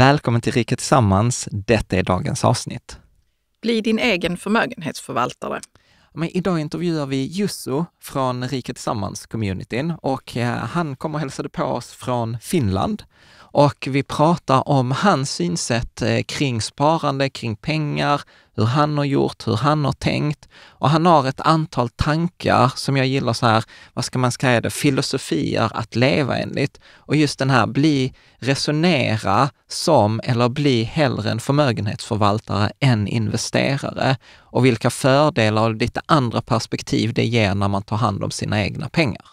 Välkommen till Riket Tillsammans. Detta är dagens avsnitt. Bli din egen förmögenhetsförvaltare. Men idag intervjuar vi Jussu från Riket Tillsammans-communityn och eh, han kom och hälsade på oss från Finland och vi pratar om hans synsätt eh, kring sparande, kring pengar, hur han har gjort, hur han har tänkt. Och han har ett antal tankar som jag gillar så här, vad ska man säga det, filosofier att leva enligt. Och just den här bli, resonera som eller bli hellre en förmögenhetsförvaltare än investerare. Och vilka fördelar och lite andra perspektiv det ger när man tar hand om sina egna pengar.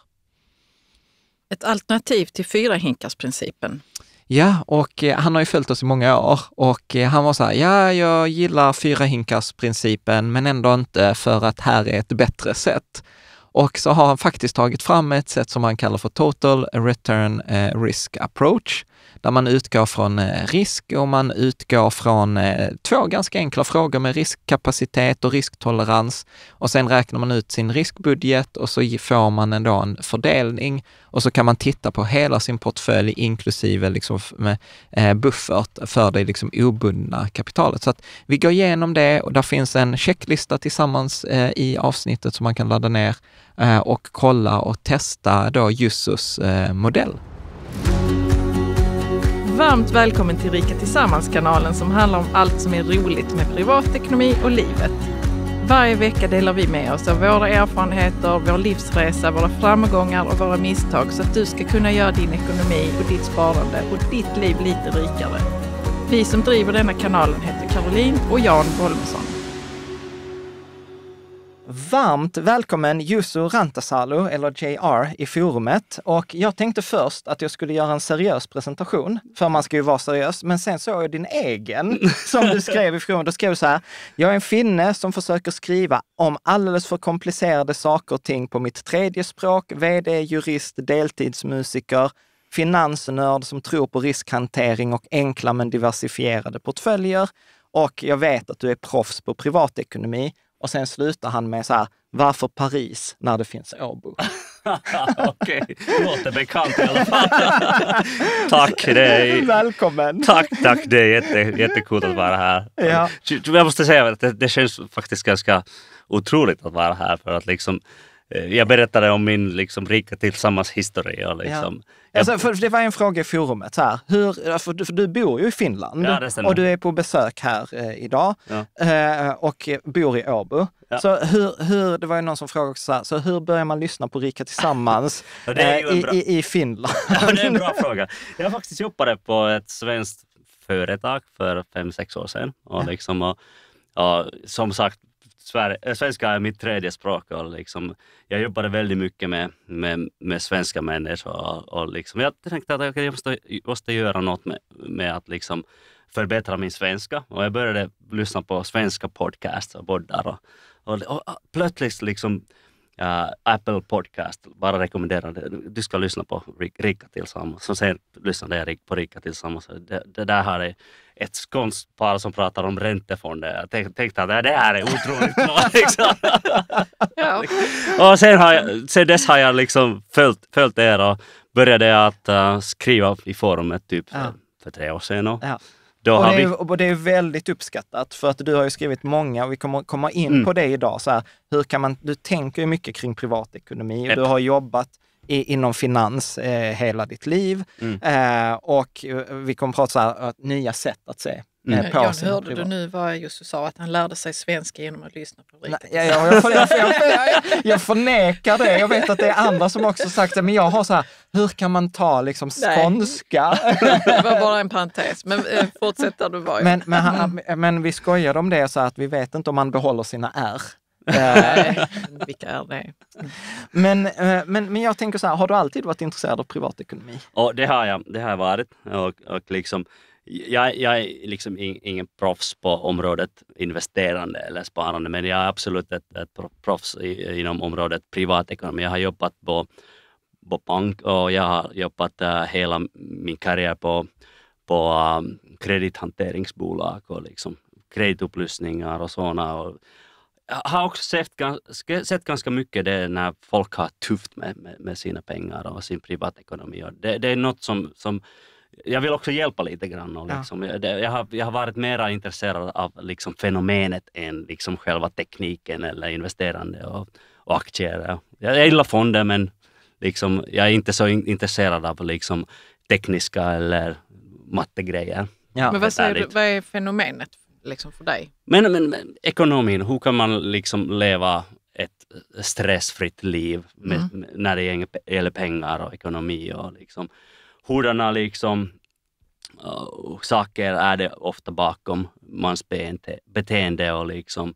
Ett alternativ till fyra hinkars principen Ja, och eh, han har ju följt oss i många år och eh, han var så här, ja, jag gillar fyra hinkars principen, men ändå inte för att här är ett bättre sätt. Och så har han faktiskt tagit fram ett sätt som han kallar för Total Return eh, Risk Approach, där man utgår från eh, risk och man utgår från eh, två ganska enkla frågor med riskkapacitet och risktolerans. Och sen räknar man ut sin riskbudget och så får man ändå en fördelning och så kan man titta på hela sin portfölj inklusive liksom med eh, buffert för det liksom obundna kapitalet. Så att vi går igenom det och där finns en checklista tillsammans i avsnittet som man kan ladda ner och kolla och testa då Jussus modell varmt välkommen till Rika Tillsammans-kanalen som handlar om allt som är roligt med privatekonomi och livet. Varje vecka delar vi med oss av våra erfarenheter, vår livsresa, våra framgångar och våra misstag så att du ska kunna göra din ekonomi och ditt sparande och ditt liv lite rikare. Vi som driver denna kanalen heter Caroline och Jan Bolmesson varmt välkommen Jusu Rantasalu, eller JR, i forumet. Och jag tänkte först att jag skulle göra en seriös presentation, för man ska ju vara seriös. Men sen såg jag din egen, som du skrev i forumet. Då skrev du så här, jag är en finne som försöker skriva om alldeles för komplicerade saker och ting på mitt tredje språk, vd, jurist, deltidsmusiker, finansnörd som tror på riskhantering och enkla men diversifierade portföljer. Och jag vet att du är proffs på privatekonomi och sen slutar han med så här, varför Paris när det finns Åbo? Okej, okay. låter bekant i alla fall. tack, det är... Välkommen! Tack, tack, det är jätte, jättekul att vara här. Ja. Jag måste säga att det, det känns faktiskt ganska otroligt att vara här för att liksom Eh, jag berättade om min liksom, rika tillsammans historia. Liksom. Ja. Alltså, för det var en fråga i forumet. här. Hur, för, du, för du bor ju i Finland ja, och du är på besök här eh, idag ja. eh, och bor i Åbo. Ja. Så hur, hur, det var ju någon som frågade också så hur börjar man lyssna på Rika Tillsammans eh, i, bra... i, i, Finland? Ja, det är en bra fråga. Jag faktiskt jobbade på ett svenskt företag för fem sex år sedan. Och liksom, och, och, som sagt, Eh, svenska är mitt tredje språk och liksom, jag jobbade väldigt mycket med, med, med svenska människor och, och liksom, jag tänkte att jag måste, måste göra något med, med att liksom förbättra min svenska och jag började lyssna på svenska podcasts och poddar och, och, och, och plötsligt liksom Uh, Apple Podcast, bara rekommenderar det. Du ska lyssna på Rika tillsammans. Som sen lyssnade jag på Rika tillsammans. Det, det där här är ett skånskt par som pratar om räntefonder. Jag tänkte, tänkte att det här är otroligt bra. Liksom. och sen, har jag, sen dess har jag liksom följt, följt er och började att uh, skriva i forumet typ ja. för, för tre år sedan. Och, ja och, det är, vi... och det är väldigt uppskattat, för att du har ju skrivit många, och vi kommer komma in mm. på det idag. Så här, hur kan man, du tänker ju mycket kring privatekonomi och du har jobbat i, inom finans eh, hela ditt liv. Mm. Eh, och eh, vi kommer prata om eh, nya sätt att se Mm. Eh, Jan, hörde du nu vad Jussi sa, att han lärde sig svenska genom att lyssna på Rita? Ja, ja, jag, för, jag, för, jag, för, jag, förnekar det. Jag vet att det är andra som också sagt det, men jag har så här, hur kan man ta liksom skånska? Det var bara en parentes, men eh, fortsätt där du var. Men, men, han, men vi skojade om det, så att vi vet inte om man behåller sina R. Nej, eh. vilka är det? Men, men, men jag tänker så här, har du alltid varit intresserad av privatekonomi? Ja, det har jag. Det har jag varit. Och, och liksom, jag, jag är liksom in, ingen proffs på området investerande eller sparande, men jag är absolut ett, ett proffs i, inom området privatekonomi. Jag har jobbat på, på bank och jag har jobbat äh, hela min karriär på, på um, kredithanteringsbolag och liksom kreditupplysningar och sådana. Och, jag har också sett, sett ganska mycket det när folk har tufft med, med, med sina pengar och sin privatekonomi. Och det, det är något som, som jag vill också hjälpa lite grann. Och liksom, ja. jag, jag, har, jag har varit mer intresserad av liksom fenomenet än liksom själva tekniken eller investerande och, och aktier. Jag, gillar fonder men liksom, jag är inte så in, intresserad av liksom, tekniska eller mattegrejer. Ja. Men vad, säger du, vad är fenomenet liksom för dig? Men, men, men, ekonomin, hur kan man liksom leva ett stressfritt liv med, mm. med, när det gäller pengar och ekonomi? Och liksom, hurdana liksom uh, saker är det ofta bakom mans beente, beteende och liksom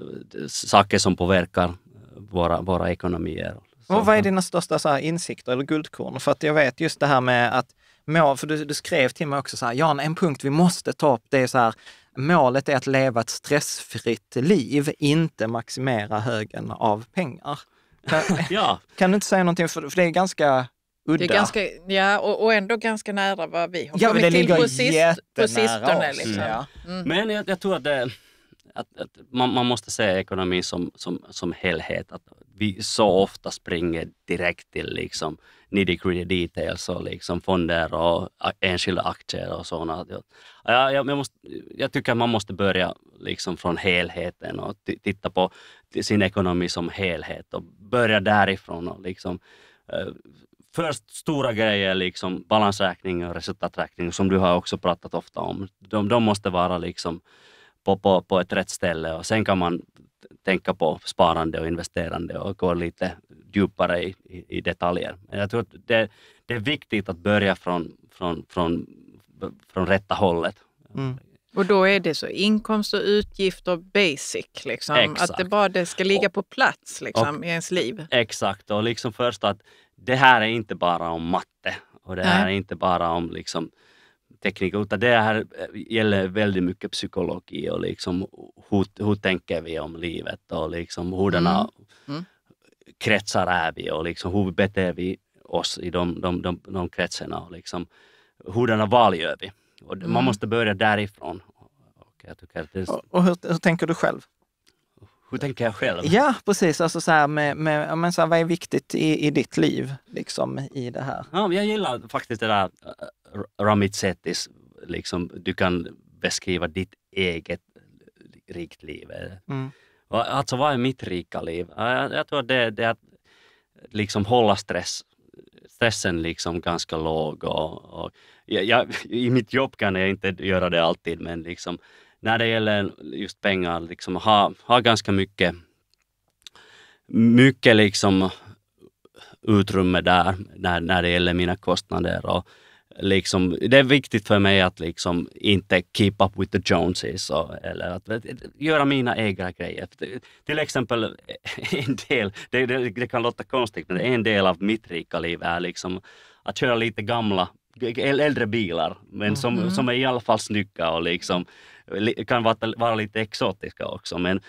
uh, saker som påverkar våra, våra ekonomier. Och vad är dina största så här, insikter eller guldkorn? För att jag vet just det här med att mål, för du, du skrev till mig också så här, Jan, en punkt vi måste ta upp, det är så här, målet är att leva ett stressfritt liv, inte maximera högen av pengar. Kan, ja. kan du inte säga någonting, för, för det är ganska udda. Det är ganska, ja, och, och ändå ganska nära vad vi har ja, kommit till på, sist, på sistone. Liksom. Mm. Ja. Mm. Men jag, jag, tror att, det, att, att man, man, måste se ekonomin som, som, som helhet. Att vi så ofta springer direkt till liksom nitty gritty details och liksom fonder och enskilda aktier och sådana. Jag, jag, måste, jag tycker att man måste börja liksom från helheten och titta på sin ekonomi som helhet och börja därifrån och liksom eh, först stora grejer, liksom balansräkning och resultaträkning, som du har också pratat ofta om. De, de måste vara liksom på, på, på ett rätt ställe och sen kan man tänka på sparande och investerande och gå lite djupare i, i, i detaljer. Jag tror att det, det, är viktigt att börja från, från, från, från rätta hållet. Mm. Och då är det så inkomst och utgifter basic, liksom. Exakt. att det bara det ska ligga och, på plats liksom, och, i ens liv. Exakt, och liksom först att det här är inte bara om matte och det här Nej. är inte bara om liksom, teknik, utan det här eh, gäller väldigt mycket psykologi och liksom, hur, hur tänker vi om livet och liksom, hurdana mm. mm. kretsar är vi och liksom, hur beter vi oss i de, de, de, de kretsarna och liksom, hurdana val gör vi. Och mm. Man måste börja därifrån. Och, jag tycker att det... och, och hur, hur tänker du själv? Hur tänker jag själv? Ja, precis. Alltså så här med, med men så här, vad är viktigt i, i ditt liv, liksom i det här? Ja, jag gillar faktiskt det där äh, Ramit Setis, liksom, du kan beskriva ditt eget rikt liv. Mm. Alltså vad är mitt rika liv? Jag, jag tror det, det är att liksom hålla stress, stressen liksom ganska låg. Och, och jag, jag, I mitt jobb kan jag inte göra det alltid, men liksom när det gäller just pengar, liksom ha, ha ganska mycket, mycket liksom utrymme där när, när det gäller mina kostnader. Och liksom, det är viktigt för mig att liksom inte keep up with the Joneses och, eller att, att, göra mina egna grejer. Till exempel en del, det, det, det, kan låta konstigt, men en del av mitt rika liv är liksom att köra lite gamla äldre bilar, men som, mm. som är i alla fall snygga och liksom, kan vara, vara lite exotiska också. Men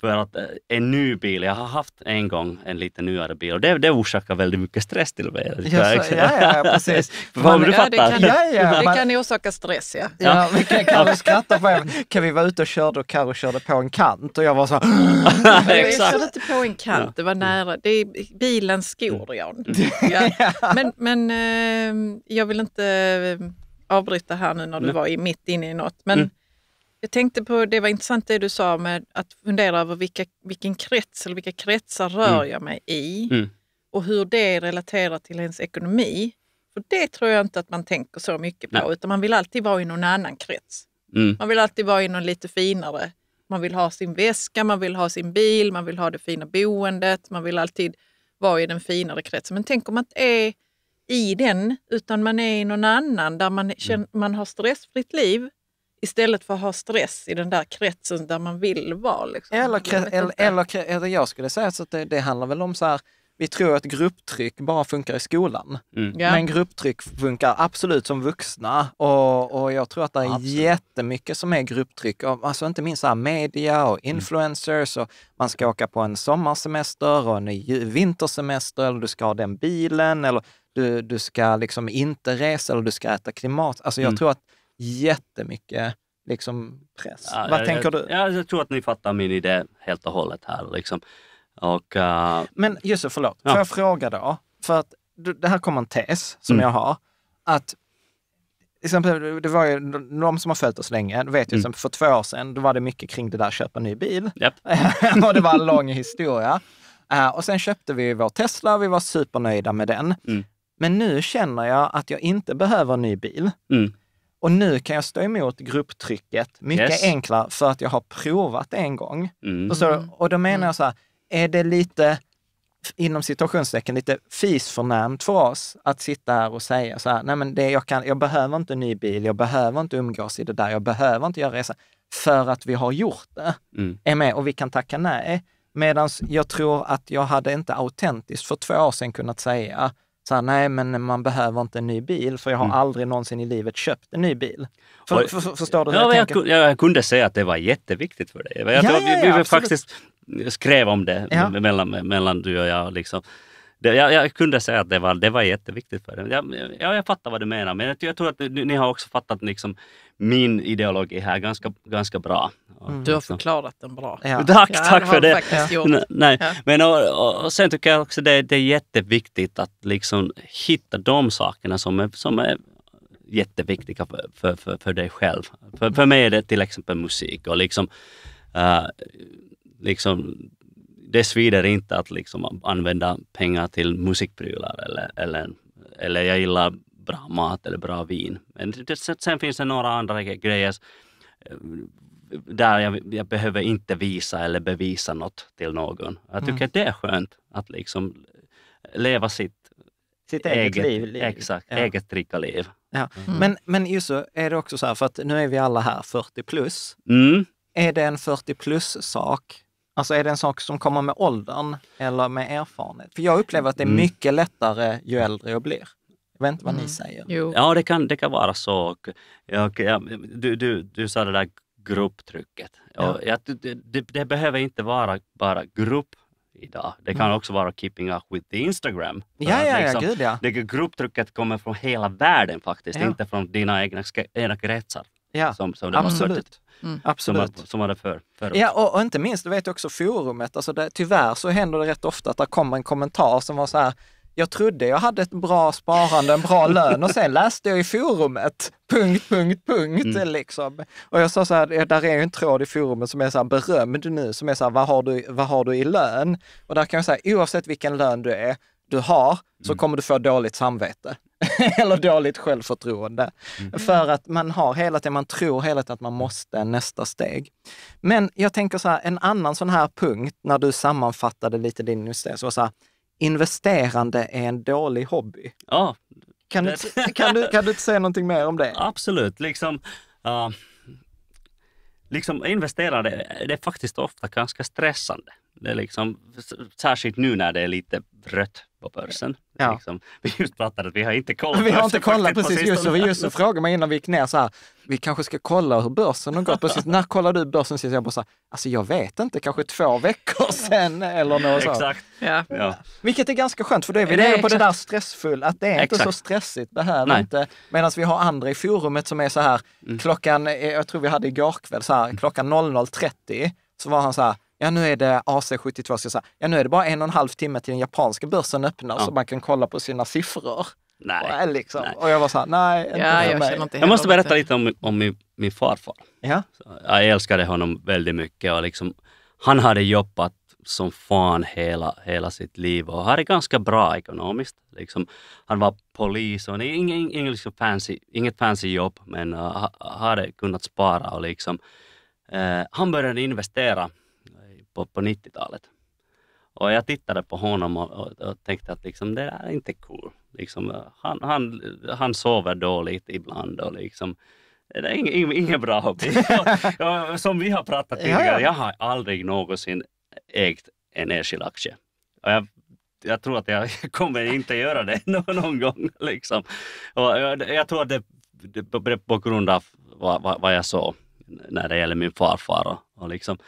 för att eh, en ny bil, jag har haft en gång en lite nyare bil och det, det orsakar väldigt mycket stress till mig. Ja, ja, precis. Man, du fattar? det, kan, ja, ja, det man, kan orsaka stress ja. ja. vi kan, kan vi på en, kan vi vara ute och körde och Carro körde på en kant och jag var så här. jag körde inte på en kant, det var nära. Det är bilens skodon. Mm. Ja. Men, men eh, jag vill inte eh, avbryta här nu när du var i, mitt inne i något. Men mm jag tänkte på, det var intressant det du sa med att fundera över vilka, vilken krets eller vilka kretsar rör mm. jag mig i mm. och hur det relaterar till ens ekonomi. För det tror jag inte att man tänker så mycket på, Nej. utan man vill alltid vara i någon annan krets. Mm. Man vill alltid vara i någon lite finare. Man vill ha sin väska, man vill ha sin bil, man vill ha det fina boendet, man vill alltid vara i den finare kretsen. Men tänk om man inte är i den, utan man är i någon annan där man, känner, mm. man har stressfritt liv, Istället för att ha stress i den där kretsen där man vill vara. Liksom. Eller, eller, eller, eller, jag skulle säga att det, det handlar väl om så här, vi tror att grupptryck bara funkar i skolan. Mm. Men grupptryck funkar absolut som vuxna och, och jag tror att det är absolut. jättemycket som är grupptryck. Alltså inte minst så media och mm. influencers och man ska åka på en sommarsemester och en vintersemester eller du ska ha den bilen eller du, du ska liksom inte resa eller du ska äta klimat. Alltså jag mm. tror att jättemycket liksom, press. Ja, Vad jag, tänker du? Ja, jag tror att ni fattar min idé helt och hållet här. Liksom. Och, uh... Men Jussi, förlåt. Ja. Får jag fråga då? För att det här kommer en tes som mm. jag har. Att exempel, det var ju, de som har följt oss länge, vet ju mm. för två år sedan, då var det mycket kring det där att köpa ny bil. Yep. och det var en lång historia. Uh, och sen köpte vi vår Tesla och vi var supernöjda med den. Mm. Men nu känner jag att jag inte behöver en ny bil. Mm. Och nu kan jag stå emot grupptrycket mycket yes. enklare för att jag har provat det en gång. Mm. Och mm. då menar mm. jag så här, är det lite, inom situationstecken lite fisförnämt för oss att sitta här och säga så här, nej men det jag, kan, jag behöver inte en ny bil, jag behöver inte umgås i det där, jag behöver inte göra resan, för att vi har gjort det. Mm. Är med och vi kan tacka nej. Medan jag tror att jag hade inte autentiskt för två år sedan kunnat säga, så här, nej men man behöver inte en ny bil för jag har mm. aldrig någonsin i livet köpt en ny bil. För, för, för, förstår du? Ja, jag, jag, kunde, jag, kunde säga att det var jätteviktigt för dig. Jag ja, tror, ja, vi, vi faktiskt skrev om det ja. mellan, mellan du och jag. Liksom. Det, jag, jag, kunde säga att det var, det var jätteviktigt för dig. Jag, jag, jag fattar vad du menar, men jag, tror att ni, ni har också fattat liksom min ideologi här ganska, ganska bra. Mm. Du har liksom. förklarat den bra. Ja. Tack, ja, tack för det. Nej. Ja. Men, och, och, sen tycker jag också det, det är jätteviktigt att liksom hitta de sakerna som är, som är jätteviktiga för, för, för, för dig själv. För, för mig är det till exempel musik och liksom, uh, liksom det svider inte att liksom använda pengar till musikprylar eller, eller, eller jag gillar bra mat eller bra vin. Men det, sen finns det några andra grejer där jag, jag, behöver inte visa eller bevisa något till någon. Jag tycker mm. det är skönt att liksom leva sitt, sitt eget, eget liv, Exakt, ja. eget rika liv. Ja. Mm. Men, men just så är det också så här, för att nu är vi alla här 40 plus. Mm. Är det en 40 plus-sak? Alltså är det en sak som kommer med åldern eller med erfarenhet? För jag upplever att det är mm. mycket lättare ju äldre jag blir. Jag vet inte vad ni mm. säger. Jo. Ja, det kan, det kan vara så. Jag, jag, du, du, du sa det där grupptrycket. Ja. Jag, det, det, det, behöver inte vara bara grupp idag. Det kan mm. också vara keeping up with the Instagram. Ja, ja, liksom, ja, gud, ja. Det, grupptrycket kommer från hela världen faktiskt, ja. inte från dina egna, egna kretsar. Ja, som, som absolut. Mm. Absolut. Som, som hade för, förut. Ja, och, och, inte minst, du vet också forumet, alltså det, tyvärr så händer det rätt ofta att det kommer en kommentar som var så här, jag trodde jag hade ett bra sparande, en bra lön och sen läste jag i forumet, punkt, punkt, punkt. Mm. Liksom. Och jag sa så här, där är en tråd i forumet som är så här berömd nu, som är så här, vad har du, vad har du i lön? Och där kan jag säga, oavsett vilken lön du är, du har, så mm. kommer du få dåligt samvete. Eller dåligt självförtroende. Mm. För att man har hela tiden, man tror hela tiden att man måste nästa steg. Men jag tänker så här, en annan sån här punkt när du sammanfattade lite din investering, så var så här, investerande är en dålig hobby. Ja. Kan du, kan, du, kan du inte säga någonting mer om det? Absolut, liksom uh, liksom investerande, det är faktiskt ofta ganska stressande. Det är liksom, särskilt nu när det är lite rött på börsen. Ja. Liksom. Vi just pratade att vi har inte kollat. Vi har inte kollat, precis. Just så, just så frågade man innan vi gick ner så här, vi kanske ska kolla hur börsen har gått. Precis, när kollade du börsen sist? Jag bara så här, alltså jag vet inte, kanske två veckor sedan eller något sånt. Exakt. Ja. Ja. Vilket är ganska skönt, för då är vi nere på det där stressfulla, att det är inte exakt. så stressigt det här. Inte, medan vi har andra i forumet som är så här, mm. klockan, jag tror vi hade igår kväll, så här, klockan 00.30 så var han så här, ja nu är det AC72, ska jag säga, ja nu är det bara en och en halv timme till den japanska börsen öppnar ja. så man kan kolla på sina siffror. Nej. Och, liksom. nej. och jag var såhär, nej, inte ja, jag, Inte jag måste berätta lite om, om min, min farfar. Ja? Jag älskade honom väldigt mycket och liksom, han hade jobbat som fan hela, hela sitt liv och hade ganska bra ekonomiskt. Liksom, han var polis och ing, ing, liksom fancy, inget fancy jobb men uh, hade kunnat spara och liksom, uh, han började investera på, på 90-talet. Och jag tittade på honom och, och, och tänkte att liksom, det är inte cool. Liksom, han, han, han sover dåligt ibland och liksom, det är ing, ingen bra hobby. som vi har pratat tidigare, ja, ja. jag har aldrig någonsin ägt en enskild aktie. Och jag, jag tror att jag kommer inte göra det någon, någon gång. Liksom. Och jag, jag tror att det, det på grund av vad, vad, vad jag såg när det gäller min farfar. Och, och liksom,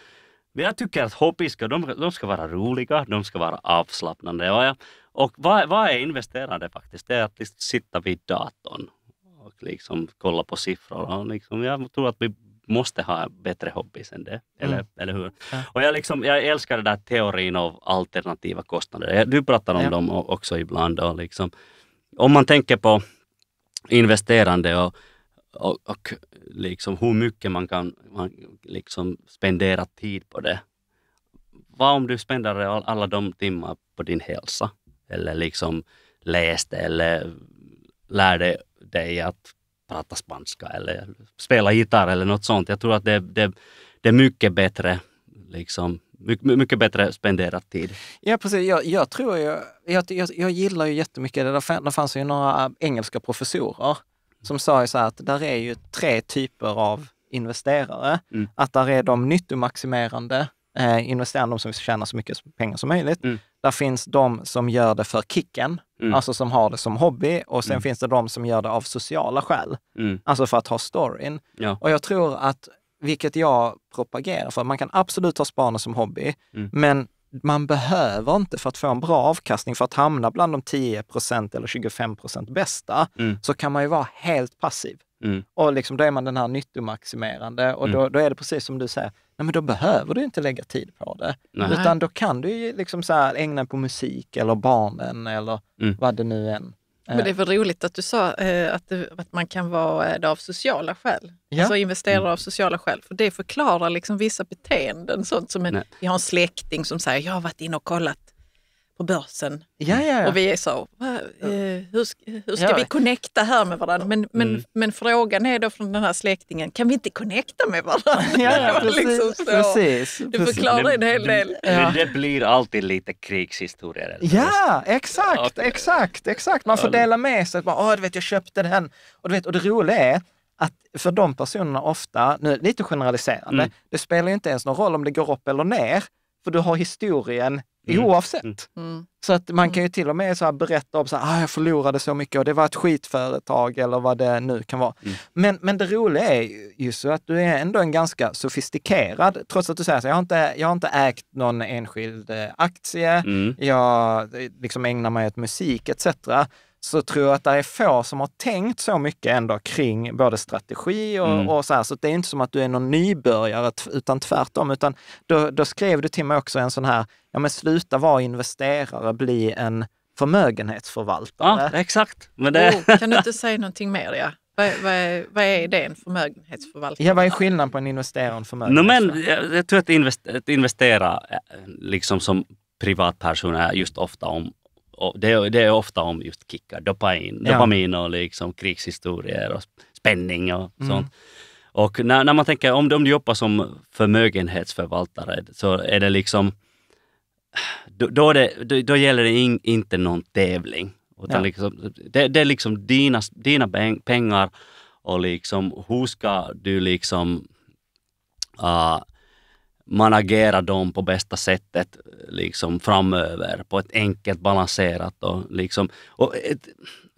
jag tycker att hobbyskor, de, de ska vara roliga, de ska vara avslappnande. Och, och vad, vad är investerande faktiskt? Det är att liksom sitta vid datorn och liksom kolla på siffror. Och liksom, jag tror att vi måste ha bättre hobbys än det. Eller, mm. eller hur? Ja. Och jag, liksom, jag älskar den där teorin av alternativa kostnader. Du pratar om ja. dem också ibland. Och liksom, om man tänker på investerande och och, och liksom hur mycket man kan man liksom spendera tid på det. Vad om du spenderar all, alla de timmar på din hälsa? Eller liksom läste eller lärde dig att prata spanska eller spela gitarr eller något sånt. Jag tror att det, det, det är mycket bättre liksom, mycket, mycket bättre spenderad tid. Ja, precis. Jag, jag tror ju, jag, jag, jag gillar ju jättemycket det. det fanns ju några engelska professorer som sa så här att där är ju tre typer av investerare. Mm. Att där är de nyttomaximerande eh, investerarna, de som vill tjäna så mycket pengar som möjligt. Mm. Där finns de som gör det för kicken, mm. alltså som har det som hobby. Och sen mm. finns det de som gör det av sociala skäl, mm. alltså för att ha storyn. Ja. Och jag tror att vilket jag propagerar för. Man kan absolut ha sparande som hobby, mm. men man behöver inte, för att få en bra avkastning, för att hamna bland de 10 eller 25 bästa, mm. så kan man ju vara helt passiv. Mm. Och liksom, då är man den här nyttomaximerande och då, mm. då är det precis som du säger, nej men då behöver du inte lägga tid på det. Nej. Utan då kan du ju liksom så här ägna på musik eller barnen eller mm. vad det nu än men det var eh. roligt att du sa eh, att, det, att, man kan vara eh, det av sociala skäl. Ja. Alltså investera mm. av sociala skäl. För det förklarar liksom vissa beteenden. Sånt som en, vi har en släkting som säger, jag har varit inne och kollat på börsen. Ja, ja, ja. Och vi är eh, så, hur ska, hur ska vi connecta här med varandra? Men, men, mm. men frågan är då från den här släktingen, kan vi inte connecta med varandra? Ja, precis, liksom precis, Du förklarar en hel del. Det, det, blir alltid lite krigshistorier. Ja, exakt, exakt, exakt. Man får dela med sig. Bara, oh, du vet, jag köpte den. Och, du vet, och det roliga är, att för de personerna ofta, nu lite generaliserande, mm. det spelar ju inte ens någon roll om det går upp eller ner, för du har historien Mm. Oavsett. Mm. mm. Så att man kan ju mm. till och med så berätta om så här, ah, jag förlorade så mycket och det var ett skitföretag eller vad det nu kan vara. Mm. Men, men det roliga är ju så att du är ändå en ganska sofistikerad, trots att du säger så jag har inte, jag har inte ägt någon enskild eh, aktie, mm. jag eh, liksom ägnar mig åt musik etc så tror jag att det är få som har tänkt så mycket ändå kring både strategi och, mm. och så här. Så det är inte som att du är någon nybörjare, utan tvärtom. Utan då, då skrev du till mig också en sån här, ja men sluta vara investerare, bli en förmögenhetsförvaltare. Ja, exakt. Men det... oh, kan du inte säga någonting mer? Ja? Vad, vad, vad är det, en förmögenhetsförvaltare? Ja, vad är skillnaden på en investerare och en förmögenhetsförvaltare? No, jag, jag tror att investera eh, liksom som privatperson är just ofta om, det, det är ofta om just kickar, dopamin, ja. dopamin och liksom krigshistorier och spänning och mm. sånt. Och när, när, man tänker, om, om du jobbar som förmögenhetsförvaltare så är det liksom, då, då, det, då, då gäller det in, inte någon tävling. Utan ja. liksom, det, det, är liksom dina, dina pengar och liksom hur ska du liksom uh, managera dem på bästa sättet liksom framöver på ett enkelt, balanserat och, liksom, och ett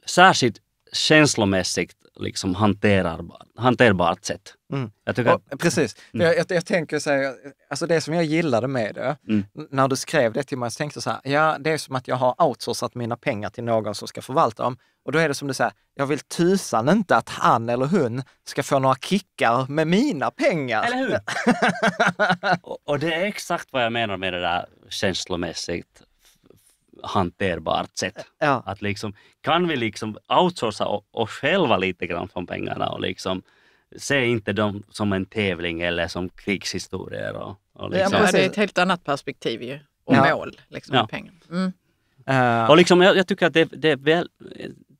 särskilt känslomässigt liksom hanterarbart, hanterbart sätt. Mm. Jag ja, att, precis. Mm. Jag, jag, jag, tänker så här, alltså det som jag gillade med det, mm. när du skrev det till mig, så tänkte jag så här, ja, det är som att jag har outsourcat mina pengar till någon som ska förvalta dem och då är det som du säger, jag vill tusan inte att han eller hon ska få några kickar med mina pengar. Eller hur? och det är exakt vad jag menar med det där känslomässigt hanterbart sätt. Ja. Att liksom, kan vi liksom outsourca oss själva lite grann från pengarna och liksom se inte dem som en tävling eller som krigshistorier. Och, och liksom. ja, det är ett helt annat perspektiv ju. Och ja. mål liksom, ja. pengar. Mm. Uh. Och liksom, jag, jag, tycker att det, det är väl,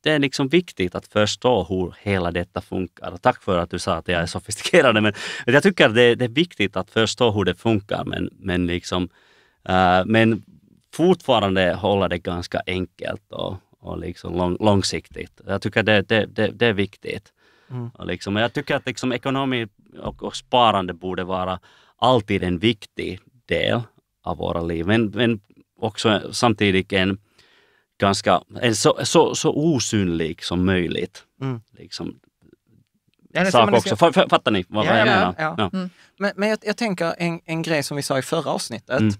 det är liksom viktigt att förstå hur hela detta funkar. Tack för att du sa att jag är sofistikerad, men jag tycker det, det är viktigt att förstå hur det funkar, men, men, liksom, uh, men fortfarande hålla det ganska enkelt och, och liksom lång, långsiktigt. Jag tycker det, det, det, det är viktigt. Mm. Och liksom, jag tycker att liksom ekonomi och, och sparande borde vara alltid en viktig del av våra liv, men, men också samtidigt en ganska, så, så, så osynlig som möjligt. Mm. Liksom, sak också. Ska... Fattar ni vad ja, jag menar? Ja, ja. Mm. Men, men jag, jag, tänker en, en grej som vi sa i förra avsnittet, mm.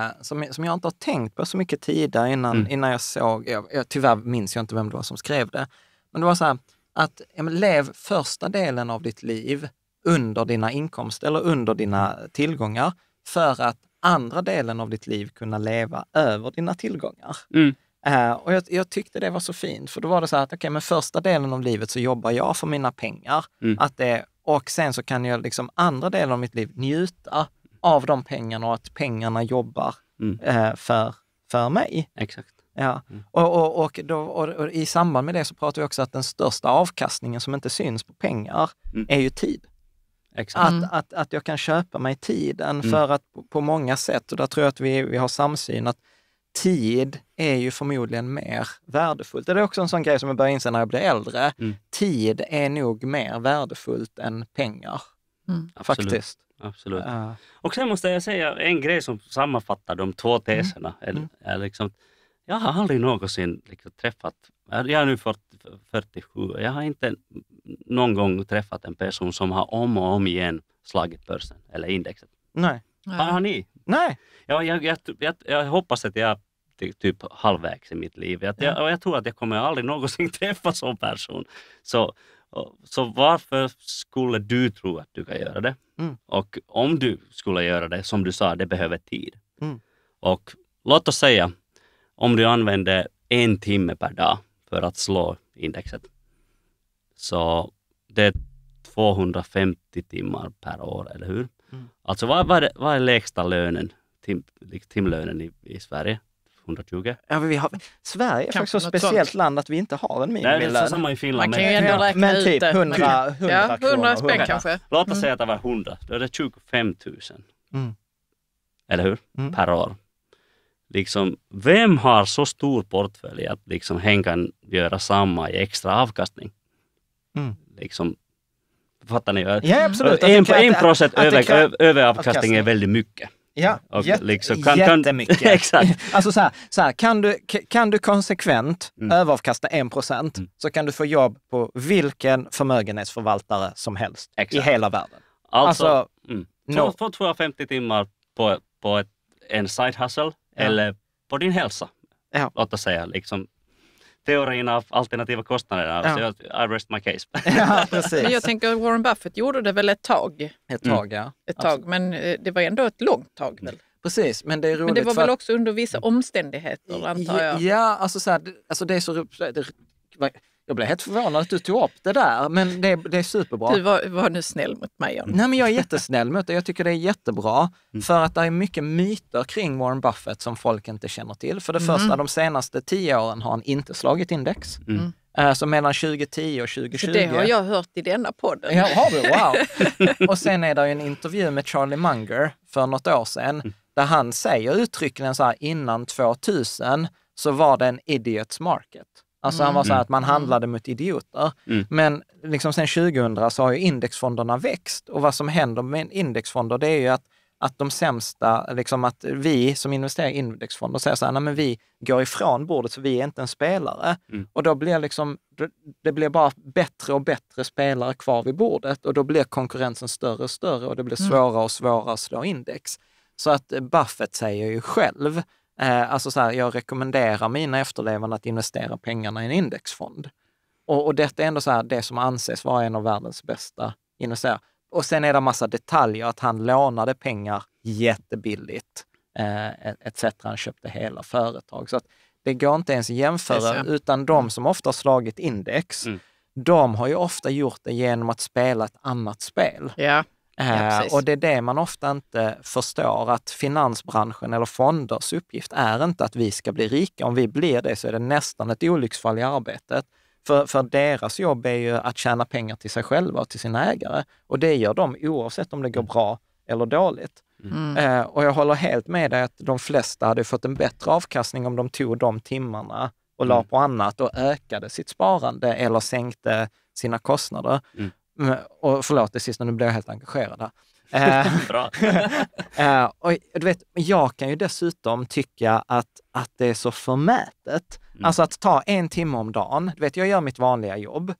eh, som, som jag inte har tänkt på så mycket tidigare innan, mm. innan jag såg, jag, jag, tyvärr minns jag inte vem det var som skrev det, men det var så här att ja, lev första delen av ditt liv under dina inkomster eller under dina tillgångar för att andra delen av ditt liv kunna leva över dina tillgångar. Mm. Eh, och jag, jag, tyckte det var så fint, för då var det så här att okej, okay, men första delen av livet så jobbar jag för mina pengar. Mm. Att det, och sen så kan jag liksom andra delen av mitt liv njuta av de pengarna och att pengarna jobbar mm. Eh, för, för mig. Exakt. Ja. Mm. Och, och, och, då, och, i samband med det så pratar vi också att den största avkastningen som inte syns på pengar mm. är ju tid. Exakt. Att, mm. att, att jag kan köpa mig tiden mm. för att på, på, många sätt, och där tror jag att vi, vi har samsyn, att tid är ju förmodligen mer värdefullt. Det är också en sån grej som jag börjar inse när jag blir äldre. Mm. Tid är nog mer värdefullt än pengar. Mm. Faktiskt. Absolut. Absolut. Uh. Och sen måste jag säga en grej som sammanfattar de två mm. teserna. Mm. Är, är liksom, jag har aldrig någonsin liksom träffat, jag är nu 40, 47, jag har inte någon gång träffat en person som har om och om igen slagit börsen eller indexet. Nej. Har, har ni? Nej. Jag, jag, jag, jag, hoppas att jag typ halvvägs i mitt liv. Att jag, och jag tror att jag kommer aldrig någonsin träffa sån person. Så, så varför skulle du tro att du kan göra det? Mm. Och om du skulle göra det, som du sa, det behöver tid. Mm. Och låt oss säga, om du använder en timme per dag för att slå indexet, så det är 250 timmar per år, eller hur? Mm. Alltså vad, vad, är, vad är lägsta lönen, tim, liksom timlönen i, i Sverige? 120. Ja, men vi har, Sverige är Kanske faktiskt ett speciellt sånt. land att vi inte har en minimilön. Nej, det är samma i Finland. Man kan ju ändå räkna men ut typ det. 100, 100, 100 ja, 100 kanske. Låt oss mm. säga att det var 100, då är det 25 000. Mm. Eller hur? Mm. Per år. Liksom, vem har så stor portfölj att liksom hen kan göra samma i extra avkastning? Mm. Liksom, fattar ni? Ja, absolut. En, en procent över, överavkastning är väldigt mycket. Ja, och jät liksom, kan, jättemycket. exakt. Alltså så här, så här, kan, du, kan du konsekvent mm. överavkasta 1 mm. så kan du få jobb på vilken förmögenhetsförvaltare som helst exakt. i hela världen. Alltså, alltså mm. no. få 250 timmar på, på ett, en side hustle ja. eller på din hälsa. Ja. Låt oss säga liksom teorierna alternativa kostnaderna. Ja. Så alltså, jag, I rest my case. Ja, Men jag tänker Warren Buffett gjorde det väl ett tag? Ett tag, mm. ja. Ett tag, men eh, det var ändå ett långt tag väl? Precis, men det är roligt. Men det var väl också under vissa omständigheter antar jag? Ja, alltså, så här, alltså det är så det, jag blev helt förvånad att du tog upp det där, men det, det är superbra. Du var, var nu snäll mot mig. John. Nej, men jag är jättesnäll mot dig. Jag tycker det är jättebra. Mm. För att det är mycket myter kring Warren Buffett som folk inte känner till. För det mm. första, de senaste tio åren har han inte slagit index. Mm. mm. Eh, så mellan 2010 och 2020. Så det har jag hört i denna podden. Ja, har du? Wow! Och sen är det en intervju med Charlie Munger för något år sedan, mm. där han säger uttryckligen så här, innan 2000 så var det en idiots market. Alltså mm. han var så mm. att man mm. handlade mot idioter. Mm. Men liksom sen 2000 så har ju indexfonderna växt och vad som händer med indexfonder det är ju att, att de sämsta, liksom att vi som investerar i indexfonder säger så här, nej men vi går ifrån bordet så vi är inte en spelare. Mm. Och då blir liksom, det blir bara bättre och bättre spelare kvar vid bordet och då blir konkurrensen större och större och det blir mm. svårare och svårare att slå index. Så att Buffett säger ju själv Eh, alltså så här, jag rekommenderar mina efterlevande att investera pengarna i en indexfond. Och, och detta är ändå så här, det som anses vara en av världens bästa investerare. Och sen är det en massa detaljer, att han lånade pengar jättebilligt eh, etc. Han köpte hela företag. Så att det går inte ens att jämföra, utan de mm. som ofta har slagit index, mm. de har ju ofta gjort det genom att spela ett annat spel. Ja. Ja, eh, och det är det man ofta inte förstår, att finansbranschen eller fonders uppgift är inte att vi ska bli rika. Om vi blir det så är det nästan ett olycksfall i arbetet. För, för deras jobb är ju att tjäna pengar till sig själva och till sina ägare. Och det gör de oavsett om det går mm. bra eller dåligt. Mm. mm. Eh, och jag håller helt med dig att de flesta hade fått en bättre avkastning om de tog de timmarna och mm. la på annat och ökade sitt sparande eller sänkte sina kostnader. Mm. Mm, och förlåt det sista, nu blir jag helt engagerad här. Eh, Bra. och eh, du vet, jag kan ju dessutom tycka att, att det är så förmätet. Mm. Alltså att ta en timme om dagen. Du vet, jag gör mitt vanliga jobb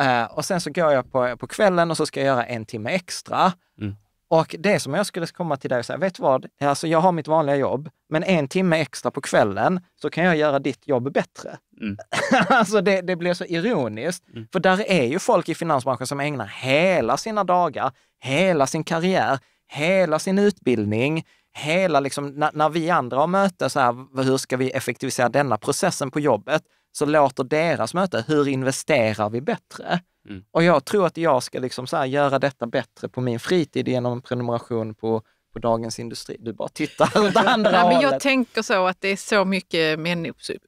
eh, och sen så går jag på, på kvällen och så ska jag göra en timme extra. Mm. Och det som jag skulle komma till dig och säga, vet du vad? Alltså jag har mitt vanliga jobb, men en timme extra på kvällen så kan jag göra ditt jobb bättre. Mm. alltså det, det, blir så ironiskt, mm. för där är ju folk i finansbranschen som ägnar hela sina dagar, hela sin karriär, hela sin utbildning, hela liksom, när, när vi andra har möte så här, hur ska vi effektivisera denna processen på jobbet? Så låter deras möte, hur investerar vi bättre? Mm. Och jag tror att jag ska liksom så göra detta bättre på min fritid genom prenumeration på på Dagens Industri. Du bara tittar åt andra Nej, men Jag tänker så att det är så mycket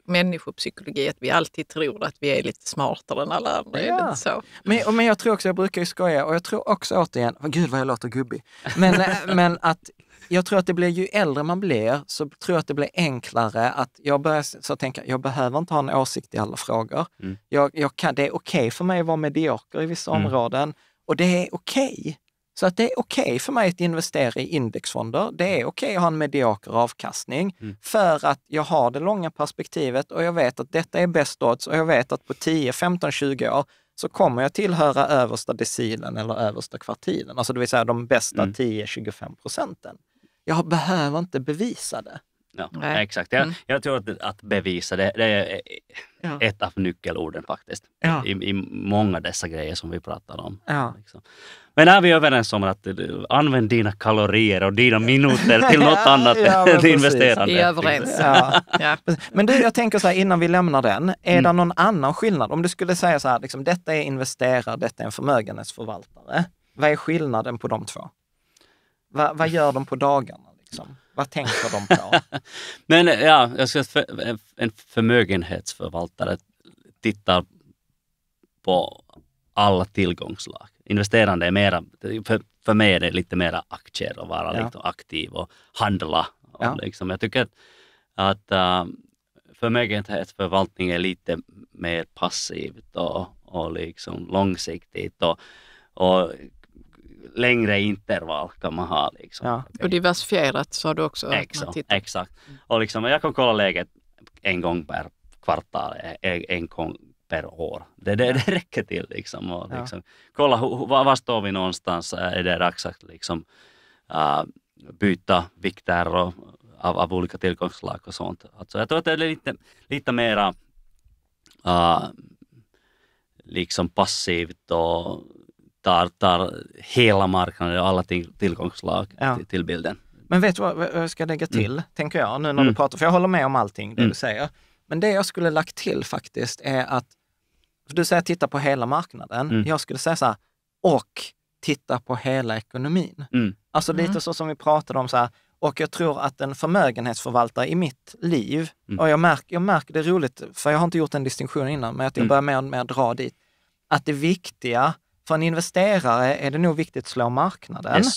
människopsykologi att vi alltid tror att vi är lite smartare än alla andra. Ja. så? Men, men jag tror också, jag brukar ju skoja och jag tror också återigen, gud vad jag låter gubbig, men, men att jag tror att det blir, ju äldre man blir, så tror jag att det blir enklare att jag börjar så tänka, jag behöver inte ha en åsikt i alla frågor. Mm. Jag, jag kan, det är okej okay för mig att vara medioker i vissa mm. områden och det är okej. Okay. Så att det är okej okay för mig att investera i indexfonder. Det är okej okay att ha en medioker avkastning mm. för att jag har det långa perspektivet och jag vet att detta är bäst odds och jag vet att på 10, 15, 20 år så kommer jag tillhöra översta decilen eller översta kvartilen, alltså det vill säga de bästa mm. 10-25 procenten jag behöver inte bevisa det. Ja, Nej. Exakt. Jag, mm. jag, tror att, att bevisa, det, det är eh, ja. ett av nyckelorden faktiskt. Ja. I, I många dessa grejer som vi pratar om. Ja. Liksom. Men är vi överens om att eh, använd dina kalorier och dina minuter till något annat ja, än investerande? Vi är överens. Liksom. Men du, jag tänker så här innan vi lämnar den. Är mm. det någon annan skillnad? Om du skulle säga så här, liksom, detta är investerare, detta är en förmögenhetsförvaltare. Vad är skillnaden på de två? Va, vad gör de på dagarna? Liksom? Vad tänker de på? Men ja, jag ska, för, en förmögenhetsförvaltare tittar på alla tillgångslag. Investerande är mera, för, för mig är det lite mera aktier och vara ja. liksom aktiv och handla. Och ja. liksom, jag tycker att, att ähm, förmögenhetsförvaltning är lite mer passivt och, och liksom långsiktigt och, och längre intervall kan man ha. Liksom. Ja. Och diversifierat sa du också? Exakt. exakt. Och liksom, jag kan kolla läget en gång per kvartal, eh, en, gång per år. Det, det, det räcker till liksom. Och, liksom Kolla, var, var står vi någonstans? Eh, är det dags att liksom, uh, byta vikter och, av, av olika tillgångsslag och sånt. Alltså, jag tror att det är lite, lite mera uh, liksom passivt och tar, tar hela marknaden och alla till, tillgångslag ja. till, till, bilden. Men vet du vad, jag ska lägga mm. till, mm. tänker jag, nu när mm. du pratar, för jag håller med om allting det mm. du säger. Men det jag skulle lagt till faktiskt är att, du säger titta på hela marknaden. Mm. Jag skulle säga så här, och titta på hela ekonomin. Mm. Alltså lite så som vi pratade om, så här, och jag tror att en förmögenhetsförvaltare i mitt liv, och jag märker, jag märker, det är roligt, för jag har inte gjort en distinktion innan, men att jag börjar mer och mer dra dit, att det viktiga för en investerare är det nog viktigt att slå marknaden. Yes.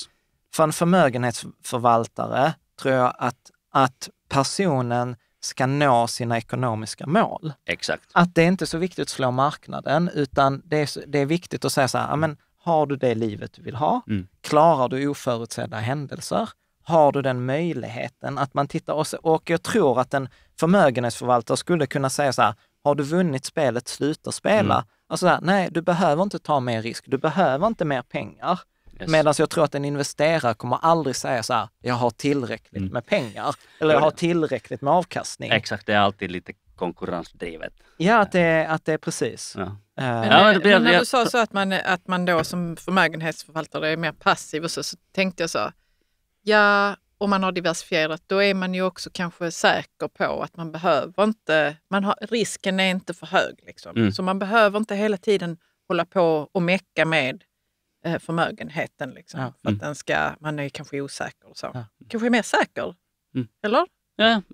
För en förmögenhetsförvaltare tror jag att, att personen ska nå sina ekonomiska mål. Exakt. Att det är inte är så viktigt att slå marknaden, utan det är, det är viktigt att säga så här, men har du det livet du vill ha? Mm. Klarar du oförutsedda händelser? Har du den möjligheten? Att man tittar och, och jag tror att en förmögenhetsförvaltare skulle kunna säga så här, har du vunnit spelet, sluta spela. Mm. Alltså här, nej, du behöver inte ta mer risk, du behöver inte mer pengar. Yes. Medan jag tror att en investerare kommer aldrig säga så här, jag har tillräckligt mm. med pengar eller jag har tillräckligt med avkastning. Exakt, det är alltid lite konkurrensdrivet. Ja, att det är, att det är precis. Ja. Eh, men, men, när du sa så att man, att man då som förmögenhetsförvaltare är mer passiv och så, så tänkte jag så, ja, om man har diversifierat, då är man ju också kanske säker på att man behöver inte, man har, risken är inte för hög. Liksom. Mm. Så man behöver inte hela tiden hålla på och mecka med eh, förmögenheten. Liksom, ja. för att mm. den ska, man är kanske osäker och så. Ja. Kanske mer säker, mm. eller?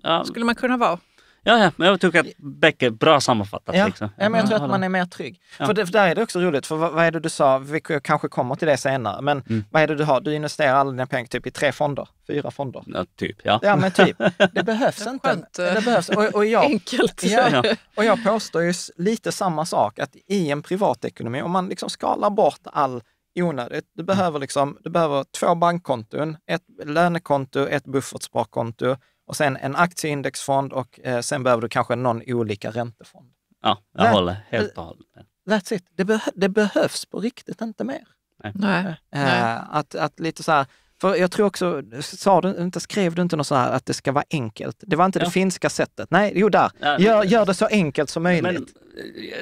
Ja, Skulle man kunna vara. Ja, ja, men jag tycker att är bra sammanfattat. Ja, liksom. ja men jag tror att man är mer trygg. Ja. För, det, för där är det också roligt, för vad, vad, är det du sa, vi kanske kommer till det senare, men mm. vad är det du har? Du investerar alla dina pengar typ i tre fonder, fyra fonder. Ja, typ. Ja, ja men typ. Det behövs det inte. Det behövs. Och, och jag, Enkelt. Ja, och jag påstår ju lite samma sak, att i en privatekonomi, om man liksom skalar bort all onödigt. Du behöver, liksom, du behöver två bankkonton, ett lönekonto, ett buffertsparkonto och sen en aktieindexfond och eh, sen behöver du kanske någon olika räntefond. Ja, jag That, håller helt eh, och hållet med That's it. Det, beh det, behövs på riktigt inte mer. Nej. Nej. Eh, nej. Att, att lite så här, för jag tror också, sa du inte, skrev du inte något så här att det ska vara enkelt? Det var inte ja. det finska sättet. Nej, jo där. Gör, gör det så enkelt som möjligt. Men,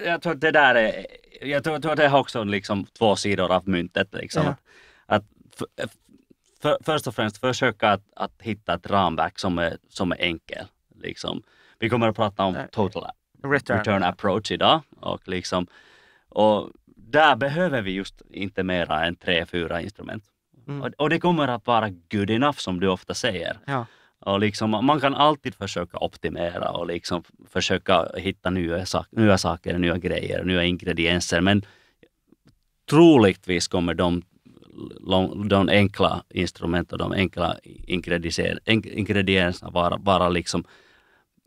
eh, jag tror att det där är, jag tror, tror det är också liksom två sidor av myntet. Liksom. Ja. Att, att för, först och främst försöka att, att hitta ett ramverk som är, som är enkel. Liksom. Vi kommer att prata om total return, return approach idag och liksom och där behöver vi just inte mera än tre, fyra instrument. Mm. Och, och, det kommer att vara good enough som du ofta säger. Ja. Och liksom, man kan alltid försöka optimera och liksom försöka hitta nya, sak, nya saker, nya grejer, nya ingredienser. Men troligtvis kommer de lång, de enkla instrumenten och de enkla ingredienserna vara, vara liksom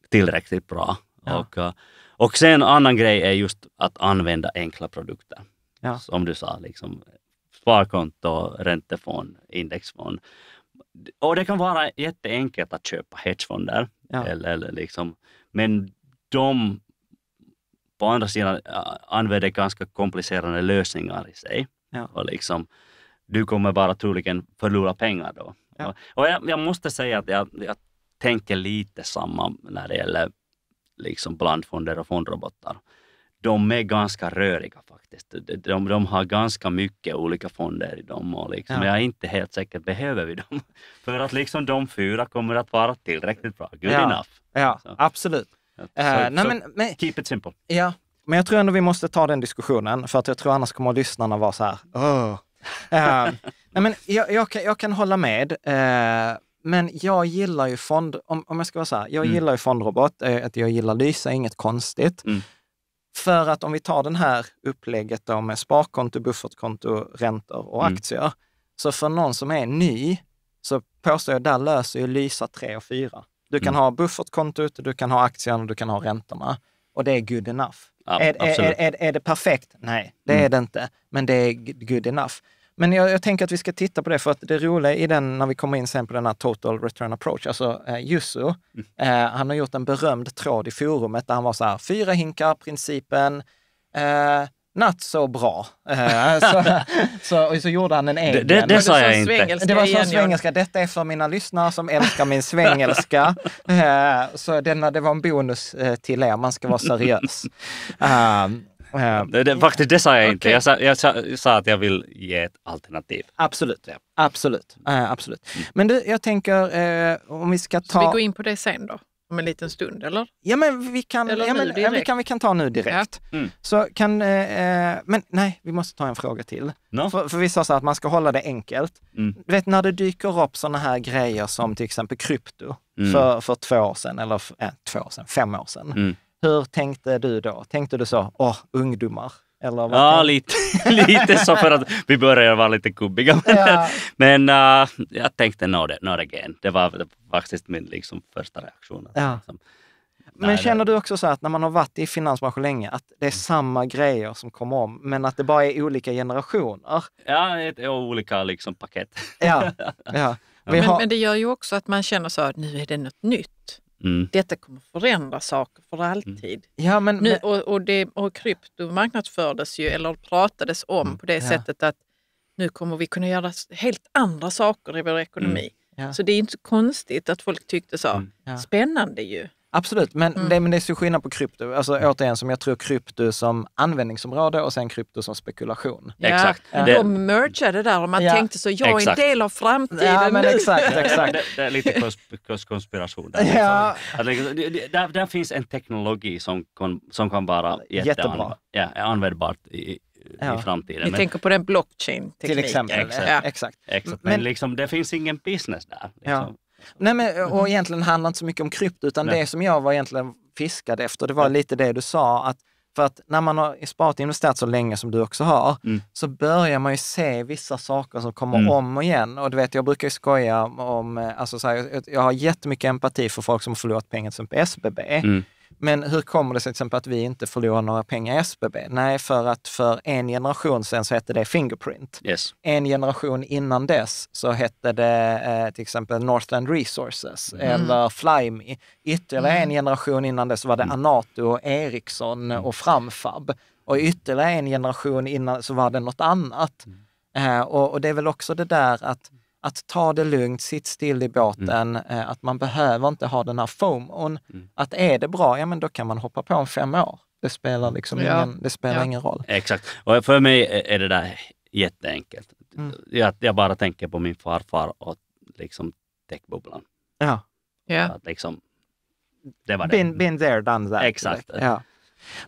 tillräckligt bra. Ja. Och, eh, och sen en annan grej är just att använda enkla produkter. Ja. Som du sa, liksom, sparkonto, räntefond, indexfond. Och det kan vara jätteenkelt att köpa hedgefonder. Ja. Eller, eller liksom, men de på andra sidan eh, använder ganska komplicerade lösningar i sig. Ja. Och liksom, du kommer bara troligen förlora pengar då. Ja. Och jag, jag, måste säga att jag, jag, tänker lite samma när det gäller liksom blandfonder och fondrobotar. De är ganska röriga faktiskt. De, de har ganska mycket olika fonder i dem och liksom, ja. jag är inte helt säker, behöver vi dem? För att liksom de fyra kommer att vara tillräckligt bra. Good ja. enough. Ja, så. absolut. Eh, så, uh, så, no, men, men, keep it simple. Ja, men jag tror ändå vi måste ta den diskussionen för att jag tror annars kommer lyssnarna vara så här, oh Ehm, nej, men jag, jag, kan, jag kan hålla med. Uh, men jag gillar ju fond, om, om jag ska vara så här, jag mm. gillar ju fondrobot, eh, att jag gillar Lysa, inget konstigt. Mm. För att om vi tar den här upplägget då med sparkonto, buffertkonto, räntor och mm. aktier. Så för någon som är ny så påstår jag, där löser ju Lysa 3 och 4. Du kan mm. ha buffertkontot, du kan ha aktierna, du kan ha räntorna. Och det är good enough. Ja, är, är, är, är, det perfekt? Nej, det mm. är det inte. Men det är good enough. Men jag, jag, tänker att vi ska titta på det, för att det roliga i den, när vi kommer in sen på den här total return approach, alltså eh, Jussu, mm. eh, han har gjort en berömd tråd i forumet där han var så här, fyra hinkar, principen, eh, not so bra. Eh, så, så, och så gjorde han en egen. Det, det, det sa jag inte. Det var så svengelska. Detta är för mina lyssnare som älskar min svengelska. Eh, så denna, det var en bonus eh, till er, man ska vara seriös. Um, faktiskt, det sa jag okay. inte. Jag sa, jag, sa, sa, att jag vill ge ett alternativ. Absolut. Ja. Absolut. Uh, absolut. Mm. Men du, jag tänker uh, om vi ska ta... Ska vi gå in på det sen då? om en liten stund eller? Ja men vi kan, ja, men, ja, vi kan, vi kan ta nu direkt. Ja. Mm. Så kan, eh, eh, men nej, vi måste ta en fråga till. No. För, för vi sa så att man ska hålla det enkelt. Mm. Du vet när det dyker upp sådana här grejer som till exempel krypto mm. för, för två år sedan, eller äh, två år sedan, fem år sedan. Mm. Hur tänkte du då? Tänkte du så, åh, ungdomar, eller ja, lite, lite så för att vi börjar vara lite kubbiga. Ja. Men uh, jag tänkte not, not again. Det var faktiskt min liksom, första reaktion. Ja. Liksom. Men Nej, känner du också så att när man har varit i finansbranschen länge, att det är samma grejer som kommer om, men att det bara är olika generationer? Ja, det är olika liksom paket. Ja, ja. Men, har... men, det gör ju också att man känner så att nu är det något nytt. Mm. Detta kommer förändra saker för mm. alltid. Mm. Ja, men, nu, och, och, det, och krypto marknadsfördes ju, eller pratades om mm. på det ja. sättet att nu kommer vi kunna göra helt andra saker i vår ekonomi. Mm. Ja. Så det är inte så konstigt att folk tyckte så. Ja. Spännande ju. Absolut, men, mm. det, men det är så skillnad på krypto. Alltså återigen, som jag tror krypto som användningsområde och sen krypto som spekulation. Ja, exakt. Ja. de mergade där och man ja, tänkte så, jag är en del av framtiden. Ja, men exakt, exakt. det, det, är lite kons konspiration där. Ja. Liksom. Där, där, finns en teknologi som, kan, som kan vara jättebra. Ja, användbart i, ja. i framtiden. Vi men, tänker på den blockchain-tekniken. Till exempel. Exakt. Ja. exakt. exakt. Men, men, liksom, det finns ingen business där. Liksom. Nej, men, och mhm. egentligen handlar det inte så mycket om krypto, utan Nej. det som jag var egentligen fiskade efter, det var lite det du sa, att för att när man har sparat och investerat så länge som du också har, mm. så börjar man ju se vissa saker som kommer mm. om och igen. Och du vet, jag brukar ju skoja om, eh, alltså så här, jag har jättemycket empati för folk som har förlorat pengar som på SBB. Mm. Men hur kommer det sig till exempel att vi inte förlorar några pengar i SBB? Nej, för att för en generation sedan så hette det Fingerprint. Yes. En generation innan dess så hette det eh, till exempel Northland Resources mm. eller Flyme. Ytterligare mm. en generation innan dess var det mm. Anato Ericsson mm. och Framfab. Och ytterligare en generation innan så var det något annat. Mm. Eh, och, och, det är väl också det där att att ta det lugnt, sitt still i mm. båten, mm. att man behöver inte ha den här FOMOn. Mm. Att är det bra, ja men då kan man hoppa på om fem år. Det spelar, mm. liksom ja. ingen, det spelar ja. ingen roll. Exakt. Och för mig är det där jätteenkelt. Mm. Jag, jag, bara tänker på min farfar och liksom techbubblan. Ja. Yeah. Att liksom, det var been, det. Been there, done that. Exakt. Ja.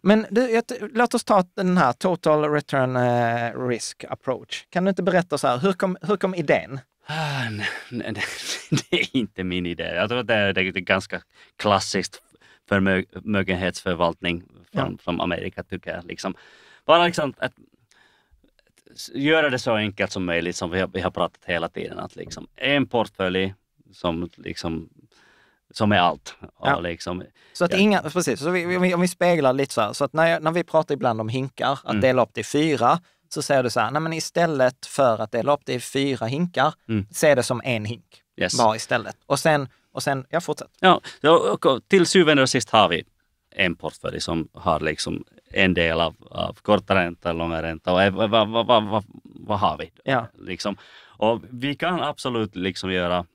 Men du, låt oss ta den här total return eh, risk approach. Kan du inte berätta så här, hur kom, hur kom idén? Ah, nej, det är inte min idé. Jag tror att det är, det ganska klassiskt förmögenhetsförvaltning från, ja. från Amerika, tycker jag. Liksom. Bara liksom att, göra det så enkelt som möjligt, som vi har, vi har pratat hela tiden. Att liksom, en portfölj som liksom som är allt. Ja. Liksom, så att ja. inga, precis, så vi, vi, om vi speglar lite så här, så att när, när vi pratar ibland om hinkar, att mm. dela upp det i fyra, så säger du så här, nej men istället för att dela upp det i fyra hinkar, mm. se det som en hink yes. bara istället. Och sen, och sen ja fortsätt. Ja, och till syvende och sist har vi en portfölj som har liksom en del av, av korta ränta, långa ränta och vad, vad, vad, vad, vad har vi? Ja. Liksom. Och vi kan absolut liksom göra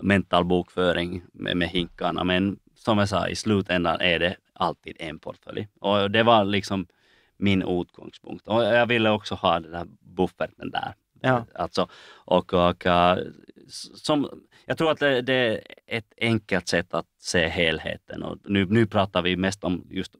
mental bokföring med, med hinkarna, men som jag sa, i slutändan är det alltid en portfölj. Och det var liksom min utgångspunkt. Och jag ville också ha den där bufferten där. Ja. Alltså, och, och, äh, som, jag tror att det, det, är ett enkelt sätt att se helheten. Och nu, nu pratar vi mest om just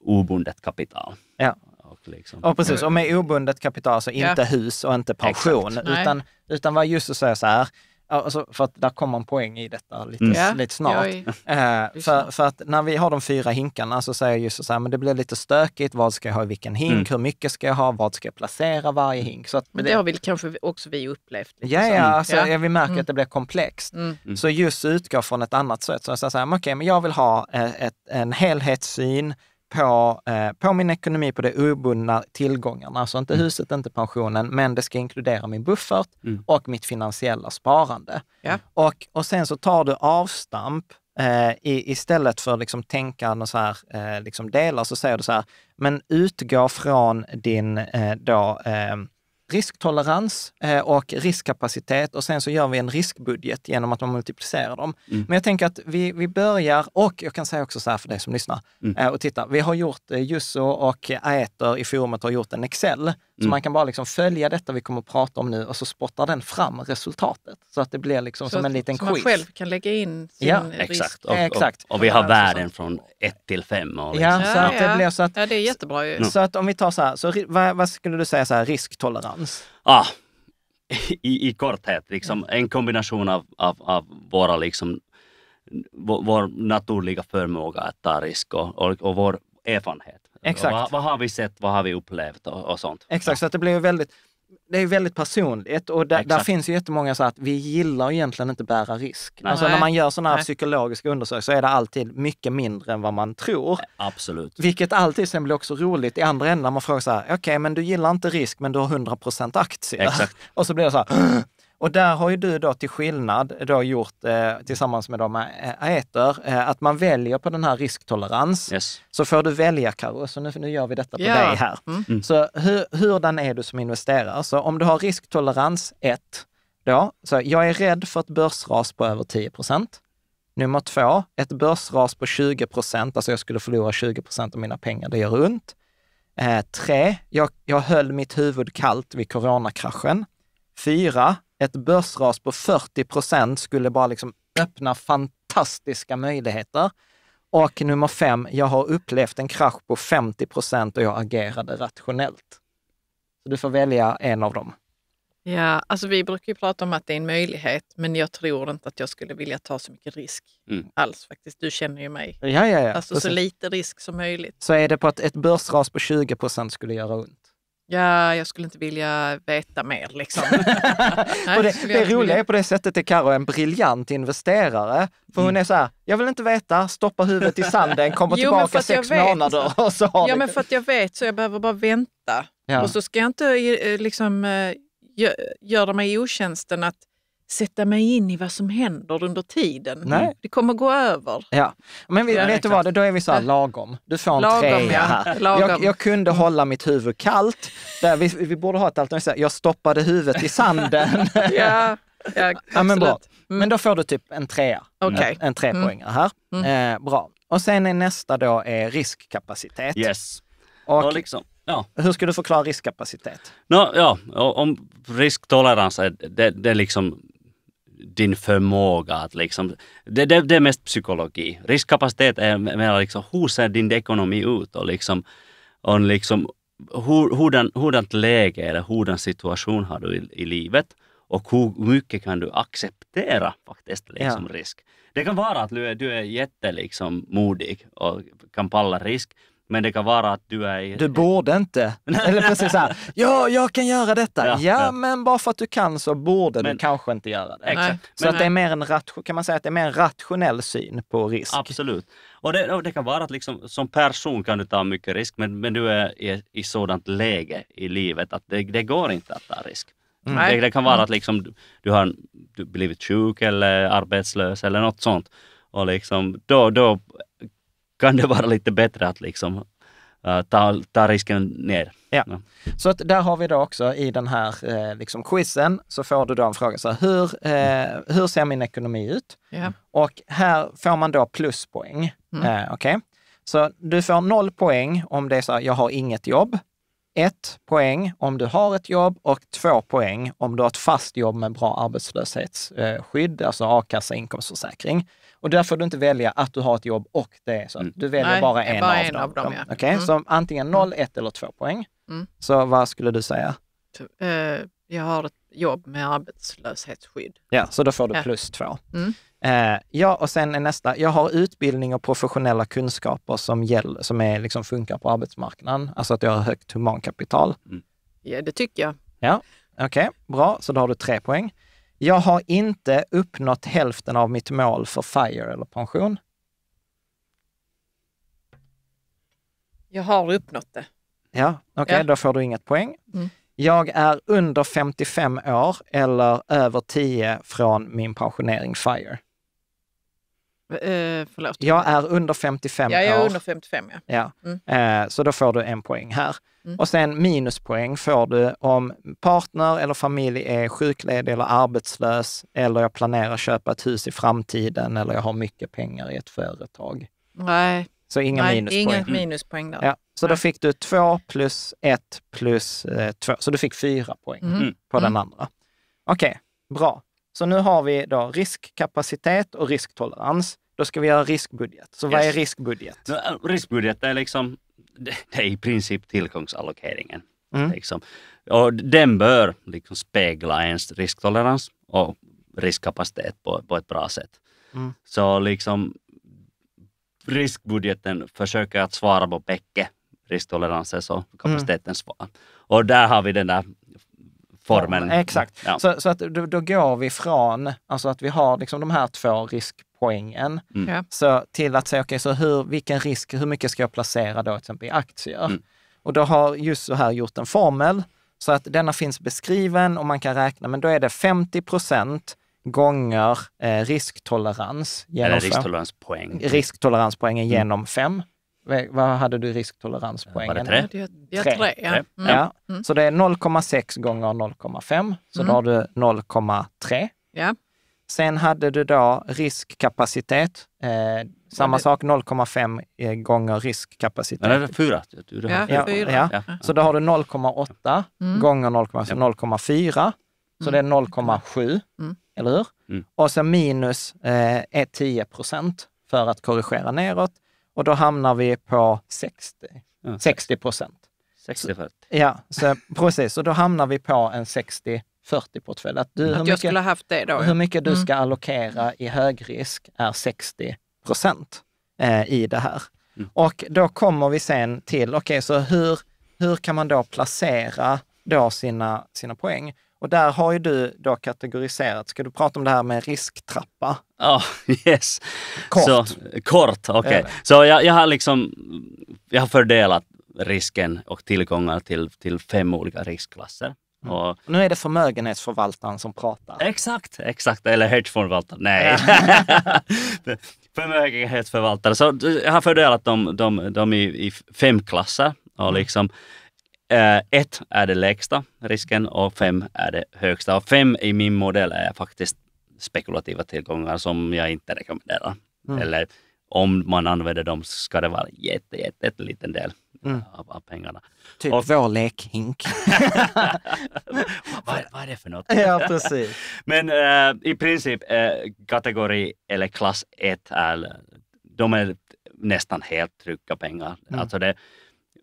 obundet kapital. Ja. Och, liksom. och precis, och med obundet kapital så inte ja. hus och inte pension, utan, utan vad just att säga så här, Alltså, för att där kommer en poäng i detta lite, mm. lite snart. Ja, eh, för, för att när vi har de fyra hinkarna så säger jag så här, men det blir lite stökigt. Vad ska jag ha i vilken hink? Mm. Hur mycket ska jag ha? Vad ska jag placera varje mm. hink? Så att, men det, det har väl kanske också vi upplevt? Liksom. ja, ja, alltså, ja. vi märker mm. att det blir komplext. Mm. Mm. Så just utgå från ett annat sätt. Så jag säger, okej, okay, men jag vill ha eh, ett, en helhetssyn på, eh, på min ekonomi, på de obundna tillgångarna. Alltså inte mm. huset, inte pensionen, men det ska inkludera min buffert mm. och mitt finansiella sparande. Ja. Och, och sen så tar du avstamp eh, i, istället för att liksom tänka så här, eh, liksom delar, så säger du så här, men utgå från din eh, då, eh, risktolerans eh, och riskkapacitet och sen så gör vi en riskbudget genom att man multiplicerar dem. Mm. Men jag tänker att vi, vi börjar, och jag kan säga också så här för dig som lyssnar mm. Eh, och tittar, vi har gjort, eh, Jusso och Aeter i forumet har gjort en Excel så mm. man kan bara liksom följa detta vi kommer att prata om nu och så spottar den fram resultatet. Så att det blir liksom så som en liten som quiz. Så man själv kan lägga in sin ja, risk. Exakt. Och, exakt. Och, vi har värden från 1 till 5. Liksom. Ja, så att det Ja, det är jättebra ju. Så att om vi tar så här, så, vad, vad skulle du säga så här, risktolerans? Ah, i, i korthet, liksom, en kombination av, av, av våra liksom, vår, vår naturliga förmåga att ta risk och, och, och vår erfarenhet. Exakt. Vad, vad, har vi sett, vad har vi upplevt och, och sånt. Exakt, ja. så att det blir väldigt, det är väldigt personligt och där, där, finns ju jättemånga så att vi gillar egentligen inte bära risk. Nej. Alltså när man gör sådana här Nej. psykologiska undersökningar så är det alltid mycket mindre än vad man tror. Absolut. Vilket alltid sen blir också roligt i andra änden när man frågar så här, okej okay, men du gillar inte risk men du har 100 aktier. Exakt. och så blir det så här, och där har ju du då till skillnad då gjort eh, tillsammans med de äter, eh, att man väljer på den här risktolerans. Yes. Så får du välja Karo, så nu, nu gör vi detta på ja. dig här. Mm. mm. Så hur, hurdan är du som investerare? Så om du har risktolerans 1, då, så jag är rädd för ett börsras på över 10 procent. Nummer två, ett börsras på 20 procent, alltså jag skulle förlora 20 procent av mina pengar, det gör ont. Eh, tre, jag, jag höll mitt huvud kallt vid coronakraschen. Fyra, ett börsras på 40 procent skulle bara liksom öppna fantastiska möjligheter. Och nummer fem, jag har upplevt en krasch på 50 procent och jag agerade rationellt. Så du får välja en av dem. Ja, alltså vi brukar ju prata om att det är en möjlighet, men jag tror inte att jag skulle vilja ta så mycket risk mm. alls faktiskt. Du känner ju mig. Ja, ja, ja. Alltså Precis. så lite risk som möjligt. Så är det på att ett börsras på 20 procent skulle göra ont? Ja, jag skulle inte vilja veta mer liksom. Nej, och det, det roliga är på det sättet att Carro är en briljant investerare. För hon mm. är så här, jag vill inte veta, stoppa huvudet i sanden, kommer tillbaka sex månader och så har Ja, det. men för att jag vet så jag behöver bara vänta. Ja. Och så ska jag inte eh, liksom eh, göra mig otjänsten att sätta mig in i vad som händer under tiden. Nej. Mm. Det kommer gå över. Ja. Men vi, vet du vad, då är vi så här lagom. Du får en lagom, trea ja. här. Lagom. Jag, jag, kunde mm. hålla mitt huvud kallt. Där vi, vi borde ha ett alternativ, jag stoppade huvudet i sanden. ja, ja, ja, men, bra. Mm. men då får du typ en trea. Okay. En, trepoängare här. Mm. Eh, bra. Och sen är nästa då är riskkapacitet. Yes. Och, ja, liksom. Ja. Hur ska du förklara riskkapacitet? No, ja, om risktolerans, är, det, det liksom din förmåga att liksom... Det, det, det är mest psykologi. Riskkapacitet är mer liksom, hur ser din ekonomi ut och liksom, och liksom hur, hurdan, hurdant läge eller hurdan situation har du i, i, livet och hur mycket kan du acceptera faktiskt liksom, ja. risk. Det kan vara att du är, du är jätte, liksom, och kan palla risk, men det kan vara att du är... Du borde inte. Eller precis så här, ja, jag kan göra detta. Ja, ja, men bara för att du kan så borde men, du kanske inte göra det. Exakt. Så men, att det är mer en kan man säga att det är mer en rationell syn på risk? Absolut. Och det, och det kan vara att liksom, som person kan du ta mycket risk, men, men du är i, i sådant läge i livet att det, det går inte att ta risk. Mm. Det, det, kan vara att mm. liksom, du, du har du blivit sjuk eller arbetslös eller något sånt. Och liksom, då, då kan det vara lite bättre att liksom eh, ta, ta risken ner. Ja. ja. Så att där har vi då också i den här eh, liksom quizen så får du då en fråga, så här, hur, eh, hur ser min ekonomi ut? Ja. Och här får man då pluspoäng. Mm. Eh, okay? Så du får noll poäng om det är så här, jag har inget jobb ett poäng om du har ett jobb och två poäng om du har ett fast jobb med bra arbetslöshetsskydd, alltså a-kassa, inkomstförsäkring. Och där får du inte välja att du har ett jobb och det. Så mm. Du väljer Nej, bara en, bara av, en dem. av dem. Ja. Okay? Mm. Så antingen 0, 1 eller 2 poäng. Mm. Så vad skulle du säga? Eh, jag har ett jobb med arbetslöshetsskydd. Ja, så då får du plus 2. Eh, ja, och sen är nästa, jag har utbildning och professionella kunskaper som, gäll, som är, liksom funkar på arbetsmarknaden, alltså att jag har högt humankapital. Mm. Ja, det tycker jag. Ja, okej, okay, bra. Så då har du tre poäng. Jag har inte uppnått hälften av mitt mål för FIRE eller pension. Jag har uppnått det. Ja, okej, okay, ja. då får du inget poäng. Mm. Jag är under 55 år eller över 10 från min pensionering FIRE. Eh, förlåt. Jag är under 55 ja, jag är år. under 55, ja. ja. Mm. Eh, så då får du en poäng här. Mm. Och sen minuspoäng får du om partner eller familj är sjukledig eller arbetslös eller jag planerar köpa ett hus i framtiden eller jag har mycket pengar i ett företag. Nej. Så inga Nej, minuspoäng. Inga mm. minuspoäng där. Ja. Så Nej. då fick du två plus ett plus eh, två, så du fick fyra poäng mm. på den mm. andra. Okej, okay, bra. Så nu har vi då riskkapacitet och risktolerans. Då ska vi göra riskbudget. Så yes. vad är riskbudget? Eh, riskbudget är liksom, det är i princip tillgångsallokeringen. Mm. Liksom. Och den bör liksom spegla ens risktolerans och riskkapacitet på, på ett bra sätt. Mm. Så liksom riskbudgeten försöker att svara på bägge risktoleranser och kapaciteten mm. svar. Och där har vi den där formen. Exakt. Mm, ja. Så, så att då, då, går vi från alltså att vi har liksom de här två riskpoängen mm. så till att säga, okej, okay, så hur, vilken risk, hur mycket ska jag placera då till exempel i aktier? Mm. Och då har just så här gjort en formel så att denna finns beskriven och man kan räkna, men då är det 50 procent gånger eh, risktolerans. Genom Eller risktoleranspoäng? Risktoleranspoängen mm. genom fem. Vad hade du risktoleranspoängen? Var det tre? Jag, tre. tre ja. Mm. ja. Mm. Så det är 0,6 gånger 0,5, så mm. då har du 0,3. Ja. Sen hade du då riskkapacitet, eh, samma det... sak 0,5 eh, gånger riskkapacitet. Nej, det är fyra. Du, ja, ja, fyra. Ja. Så då har du 0,8 mm. gånger 0,4, alltså så det är 0,7, mm. mm. eller hur? Och sen minus eh, är 10 procent för att korrigera neråt och då hamnar vi på 60, ja. 60 40 Ja, så, precis. Och då hamnar vi på en 60 40-portfölj. Att, du, mm. att mycket, jag skulle ha haft det då. Hur mycket du mm. ska allokera i högrisk är 60 procent eh, i det här. Mm. Och då kommer vi sen till, okej, okay, så hur, hur kan man då placera då sina, sina poäng? Och där har ju du då kategoriserat, ska du prata om det här med risktrappa? Ja, oh, yes. Kort. Så, kort, okej. Okay. Så jag, jag har liksom, jag har fördelat risken och tillgångar till, till fem olika riskklasser. Mm. Och, nu är det förmögenhetsförvaltaren som pratar. Exakt, exakt. Eller hedgefondförvaltaren. Nej. förmögenhetsförvaltare. Så jag har fördelat dem, dem, dem i, i fem klasser. Och mm. liksom, Eh, ett är det lägsta risken och fem är det högsta. Och fem i min modell är faktiskt spekulativa tillgångar som jag inte rekommenderar. Mm. Eller om man använder dem så ska det vara jätte, jätte, jätte liten del mm. av, av, pengarna. Typ och, vår lekhink. vad, vad, är det för något? ja, precis. Men eh, i princip eh, kategori eller klass 1 är, de är nästan helt trygga pengar. Mm. Alltså det,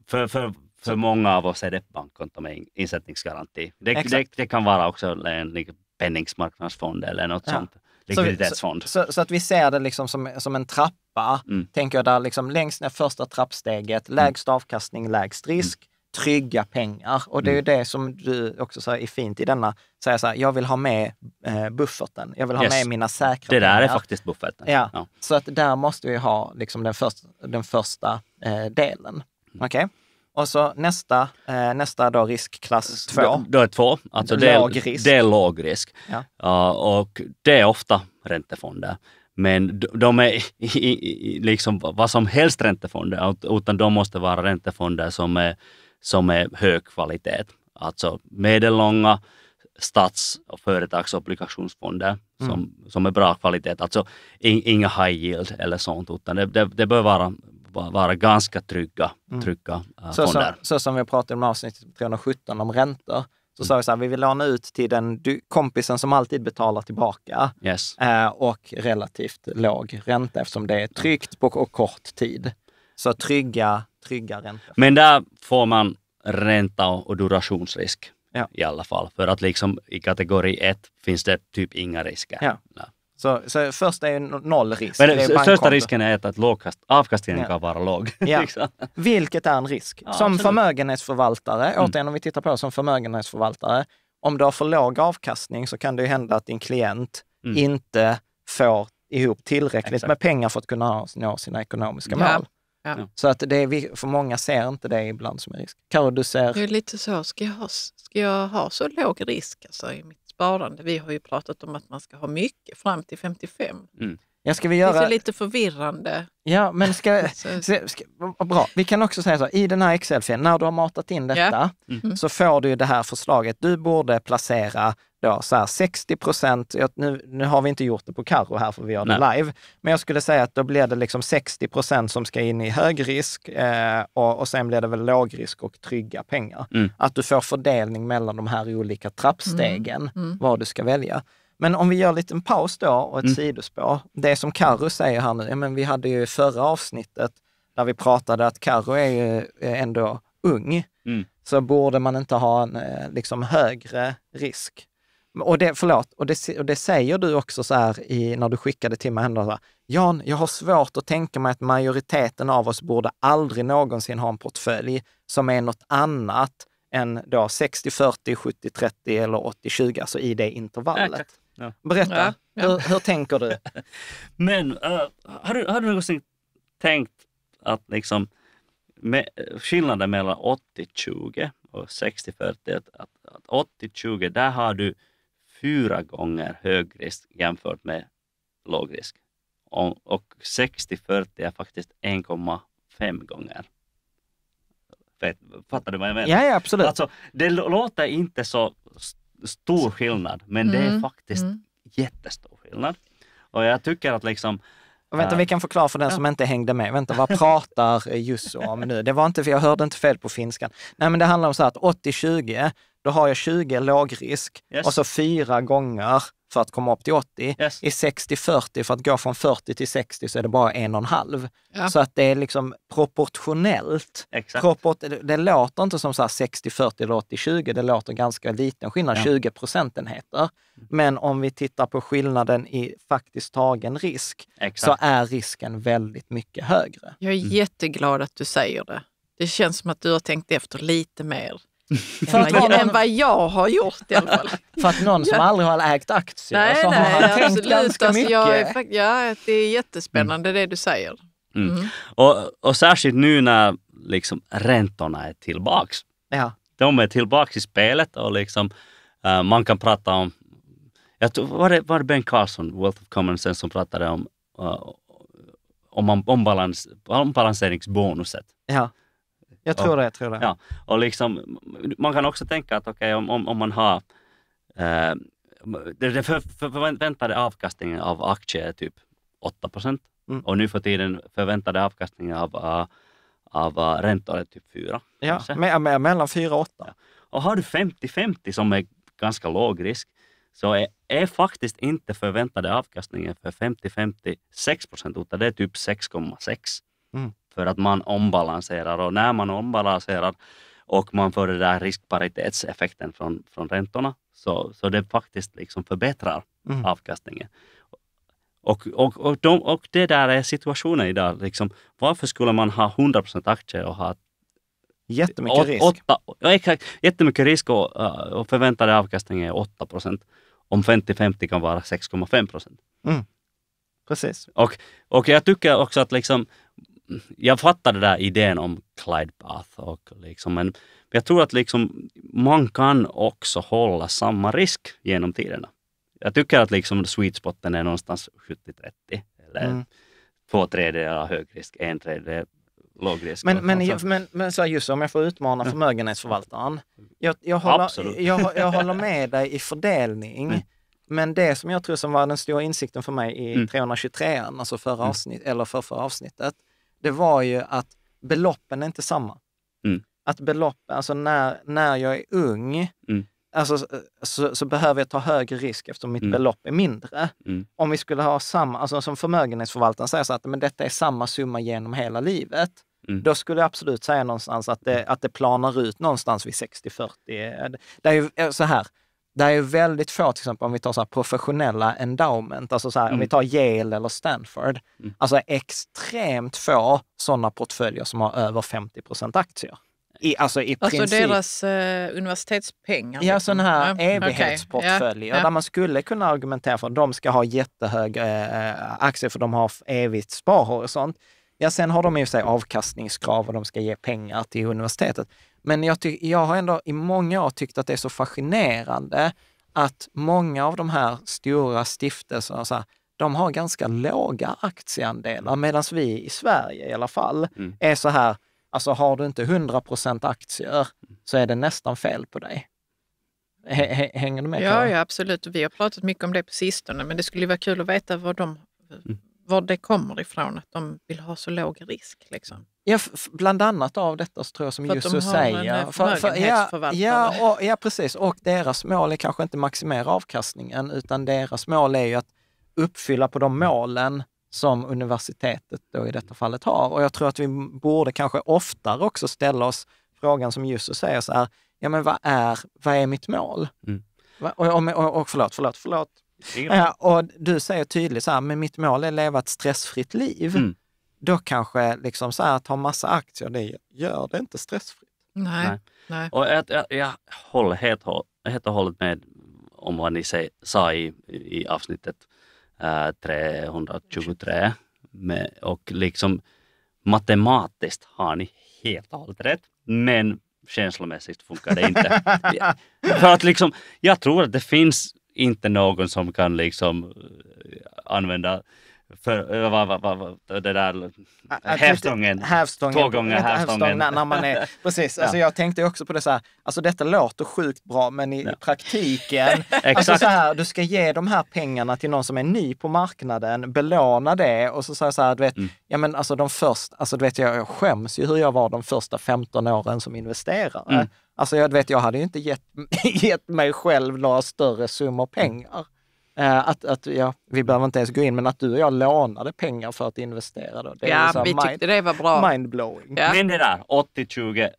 för, för för många av oss är det bankkonto med insättningsgaranti. Det, det, det, kan vara också en penningsmarknadsfond eller något ja. sånt. Likviditetsfond. Så, så, så, att vi ser det liksom som, som en trappa, mm. tänker jag, där liksom längst ner första trappsteget, mm. lägst avkastning, lägst risk. Mm trygga pengar. Och det är ju mm. det som du också säger är fint i denna, säga så här, jag vill ha med eh, bufferten. Jag vill ha yes. med mina säkra Det där pengar. är faktiskt bufferten. Ja. ja. Så att där måste vi ha liksom den, först, den första eh, delen. Mm. Okej? Okay? Och så nästa, eh, nästa då riskklass 2. Då, då är två, alltså det är, det är låg risk. Ja. Uh, och det är ofta räntefonder. Men de är i, i, liksom vad som helst räntefonder, utan de måste vara räntefonder som är, som är hög kvalitet. Alltså medellånga stats och företagsobligationsfonder som, mm. som är bra kvalitet. Alltså inga high yield eller sånt, utan det, det, det bör vara vara ganska trygga, mm. trygga mm. så, fonder. Så, så, som vi pratade om avsnitt 317 om räntor, så mm. sa vi så här, vi vill låna ut till den kompisen som alltid betalar tillbaka yes. Eh, och relativt låg ränta eftersom det är tryggt på och kort tid. Så trygga, trygga räntor. Men där får man ränta och durationsrisk ja. i alla fall. För att liksom i kategori 1 finns det typ inga risker. Ja. Så, så först är noll risk. Men det, det största risken är att lågkast, avkastningen ja. kan vara låg. Ja. Liksom. Vilket är en risk. Ja, som absolut. förmögenhetsförvaltare, mm. återigen om vi tittar på som förmögenhetsförvaltare, om du har för låg avkastning så kan det ju hända att din klient mm. inte får ihop tillräckligt Exakt. med pengar för att kunna nå sina ekonomiska ja. mål. Ja. Så att det är, för många ser inte det ibland som en risk. Karo, du ser... Det är lite så, ska jag ha, ska jag ha så låg risk alltså, i mitt sparande. Vi har ju pratat om att man ska ha mycket fram till 55. Mm. Ja, ska vi göra... Det är lite förvirrande. Ja, men ska, ska, ska, bra. Vi kan också säga så, i den här excel när du har matat in detta, ja. mm. så får du det här förslaget. Du borde placera då, så här 60 procent, nu, nu har vi inte gjort det på Karo här för vi gör det Nej. live, men jag skulle säga att då blir det liksom 60 procent som ska in i högrisk eh, och, och sen blir det väl lågrisk och trygga pengar. Mm. Att du får fördelning mellan de här olika trappstegen, mm. Mm. vad du ska välja. Men om vi gör en liten paus då och ett mm. sidospår. Det som Karo säger här nu, ja, men vi hade ju förra avsnittet där vi pratade att Karo är ju eh, ändå ung, mm. så borde man inte ha en eh, liksom, högre risk och det, förlåt, och det, och det säger du också så här i, när du skickade till mig, ändå så här, Jan, jag har svårt att tänka mig att majoriteten av oss borde aldrig någonsin ha en portfölj som är något annat än då 60, 40, 70, 30 eller 80, 20, alltså i det intervallet. Ja. Berätta, ja, Hur, hur, tänker du? Men uh, har, du, har du någonsin tänkt att liksom med, skillnaden mellan 80-20 och 60-40, att, att 80-20, där har du fyra gånger hög risk jämfört med låg risk. Och, 60-40 är faktiskt 1,5 gånger. Fattar du vad jag menar? Ja, ja absolut. Alltså, det låter inte så stor skillnad, men mm. det är mm, faktiskt mm. jättestor skillnad. Och jag tycker att liksom, och vänta, eh, vi kan förklara för den som inte hängde med. Vänta, vad pratar Jussi om nu? Det var inte, jag hörde inte fel på finskan. Nej, men det handlar om så att 80-20 då har jag 20 lågrisk yes. och så fyra gånger för att komma upp till 80. Yes. I 60-40, för att gå från 40 till 60 så är det bara en och en halv. Så att det är liksom proportionellt. Proport, det, det låter inte som 60-40 eller 80-20, det låter ganska liten skillnad, ja. 20 procentenheter. Mm. Men om vi tittar på skillnaden i faktiskt tagen risk, Exakt. så är risken väldigt mycket högre. Jag är mm. jätteglad att du säger det. Det känns som att du har tänkt efter lite mer för att någon, än vad jag har gjort i alla fall. För att någon som ja. aldrig har ägt aktier nej, så alltså, nej, har han tänkt absolut. ganska mycket. Alltså, jag är, ja, det är jättespännande mm. det du säger. Mm. Mm. Och, och särskilt nu när liksom räntorna är tillbaks. Ja. De är tillbaks i spelet och liksom, uh, man kan prata om... Jag tror, var, det, var det Ben Carson, Wealth of Common Sense, som pratade om uh, om, om, balans, om balanseringsbonuset. Ja. Jag tror och, det. Jag tror det. Ja. Och liksom, man kan också tänka att okay, om, om, om man har eh, den förväntade avkastningen av aktier är typ 8 procent mm. och nu för tiden förväntade avkastningen av, eh, av, av eh, räntor är typ 4 Ja, med, med, mellan 4 och 8. Ja. Och har du 50-50 som är ganska låg risk så är, är faktiskt inte förväntade avkastningen för 50-50 6 procent utan det är typ 6,6. Mm för att man ombalanserar och när man ombalanserar och man får den där riskparitetseffekten från, från räntorna så, så det faktiskt liksom förbättrar mm. avkastningen. Och, och, och, de, och det där är situationen idag. Liksom, varför skulle man ha 100 aktier och ha Jättemycket risk. Åtta, exakt, jättemycket risk och, eh, och förväntad avkastning är 8 Om 50-50 kan vara 6,5 Mm. Precis. Och, och jag tycker också att liksom, jag fattar den där idén om Clyde Path och liksom, men jag tror att liksom, man kan också hålla samma risk genom tiderna. Jag tycker att liksom sweet spoten är någonstans 70-30 eller mm. två tredjedelar hög risk, en tredjedel låg risk. Men, men, alltså. men, men så just om jag får utmana förmögenhetsförvaltaren. Jag, jag, håller, jag, jag håller med dig i fördelning. Mm. Men det som jag tror som var den stora insikten för mig i mm. 323, alltså förra mm. avsnitt, eller för förra avsnittet, det var ju att beloppen är inte samma. Mm. Att beloppen, alltså när, när jag är ung, mm. alltså, så, så, behöver jag ta högre risk eftersom mitt mm. belopp är mindre. Mm. Om vi skulle ha samma, alltså som förmögenhetsförvaltaren säger så att men detta är samma summa genom hela livet. Mm. Då skulle jag absolut säga någonstans att det, att det planar ut någonstans vid 60-40. Det är ju eh, så här, det är väldigt få, till exempel om vi tar så professionella endowment, alltså så här, mm. om vi mm. tar Yale eller Stanford, mm. alltså extremt få sådana portföljer som har över 50 procent aktier. I, alltså, i alltså princip, deras eh, universitetspengar? Ja, liksom. sådana här ja. evighetsportföljer okay. ja. där man skulle kunna argumentera för att de ska ha jättehög eh, eh aktier för de har evigt sparhorisont. Ja, sen har de ju sig avkastningskrav och de ska ge pengar till universitetet. Men jag, ty- jag har ändå i många år tyckt att det är så fascinerande att många av de här stora stiftelserna, så här, de har ganska låga aktieandelar, medan vi i Sverige i alla fall mm. är så här, alltså har du inte 100 aktier så är det nästan fel på dig. Hänger du med? Ja, ja, absolut. Vi har pratat mycket om det på sistone, men det skulle vara kul att veta vad de, mm var det kommer ifrån, att de vill ha så låg risk. Liksom. Ja, bland annat av detta så tror jag som Jussi Jesus säger. Eh, för, för, ja, ja, och, ja, precis. Och deras mål är kanske inte maximera avkastningen, utan deras mål är ju att uppfylla på de målen som universitetet då i detta fallet har. Och jag tror att vi borde kanske oftare också ställa oss frågan som Jussi säger så här, ja men vad är, vad är mitt mål? Mm. och, och, och förlåt, förlåt, förlåt, Eh, och du säger tydligt så här, men mitt mål är att leva ett stressfritt liv. Mm. Då kanske liksom så här, att ha massa aktier, det gör det inte stressfritt. Nej. Nej. Nej. Och jag, jag, jag håller helt, helt och hållet med om vad ni säger, sa i, i avsnittet äh, eh, 323. Med, och liksom matematiskt har ni helt och hållet rätt, men känslomässigt funkar det inte. För att liksom, jag tror att det finns inte någon som kan liksom eh, använda för, va, va, va, det där hävstången, två gånger hävstången. precis, alltså ja. jag tänkte också på det så här, alltså detta låter sjukt bra men i, ja. i praktiken, alltså så här, du ska ge de här pengarna till någon som är ny på marknaden, belåna det och så sa jag så här, du vet, mm. ja men alltså de första, alltså du vet jag, jag skäms ju hur jag var de första 15 åren som investerare. Mm. Alltså jag vet, jag hade ju inte gett, gett mig själv några större summor mm. pengar. Uh, att, att, ja, vi behöver inte ens gå in, men att du och jag lånade pengar för att investera. Då, det ja, är vi mind, tyckte det var bra. Mindblowing. Ja. Men det där 80-20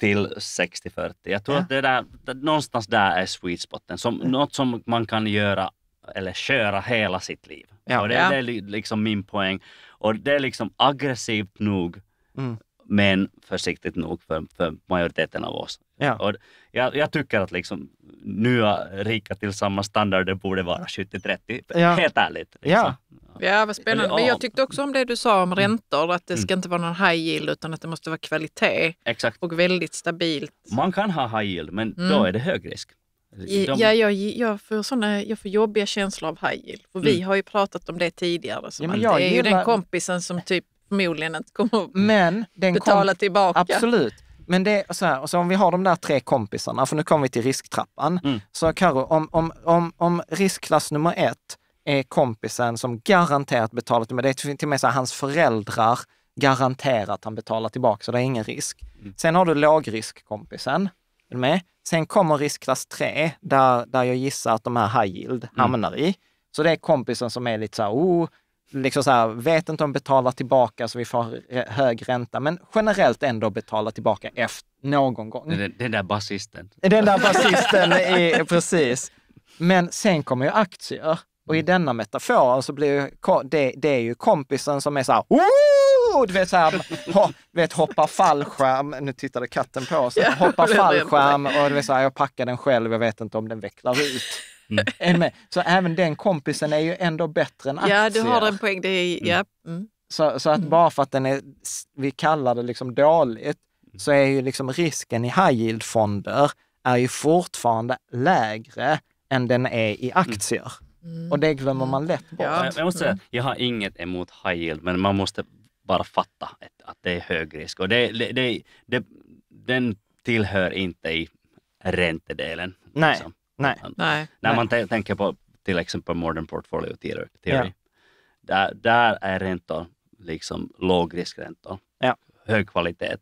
till 60-40. Jag tror ja. att det där, det, någonstans där är sweet spoten. Som, mm. Något som man kan göra eller köra hela sitt liv. Ja. Och det, det, är liksom min poäng. Och det är liksom aggressivt nog mm men försiktigt nog för, för majoriteten av oss. Ja. Och jag, jag, tycker att liksom, nya rika till samma standarder borde vara 70-30, ja. helt ärligt. Liksom. Ja. ja, vad spännande. Men jag tyckte också om det du sa om mm. räntor, att det mm. ska mm. inte vara någon high yield utan att det måste vara kvalitet Exakt. och väldigt stabilt. Man kan ha high yield, men mm. då är det hög risk. De... Ja, jag, jag, får såna, jag får jobbiga känslor av high yield. För mm. Vi har ju pratat om det tidigare. Som ja, men jag är gillar... ju den kompisen som typ förmodligen inte kommer men den betala kom, tillbaka. Absolut. Men det så här, så alltså om vi har de där tre kompisarna, för nu kommer vi till risktrappan. Mm. Så Karo, om, om, om, om riskklass nummer ett är kompisen som garanterat betalar tillbaka, det är till och med så här, hans föräldrar garanterar att han betalar tillbaka, så det är ingen risk. Mm. Sen har du lågriskkompisen. Är du med? Sen kommer riskklass tre, där, där jag gissar att de här high yield mm. hamnar mm. i. Så det är kompisen som är lite så här, oh, liksom så här, vet inte om betala tillbaka så vi får hög ränta, men generellt ändå betala tillbaka efter någon gång. Den, den där basisten. Den där basisten, precis. Men sen kommer ju aktier. Och i mm. denna metafor så blir det, det är ju kompisen som är så här, Woo! du vet, så här, ho, vet hoppar fallskärm, nu tittade katten på oss, hoppar fallskärm och du vet så här, jag packar den själv, jag vet inte om den vecklar ut. Mm. Så även den kompisen är ju ändå bättre än aktier. Ja, du har en poäng. Det är, mm. ja. Mm. Så, så, att mm. bara för att den är, vi kallar det liksom dåligt, mm. så är ju liksom risken i high yield-fonder är ju fortfarande lägre än den är i aktier. Mm. Och det glömmer man lätt bort. Ja. Jag, måste säga, jag har inget emot high yield, men man måste bara fatta att, att det är hög risk. Och det, det, det, den tillhör inte i räntedelen. Nej. Liksom. Nej. nej. När man tänker på till exempel Modern Portfolio Theory, ja. där, där är räntor liksom lågriskräntor, ja. hög kvalitet.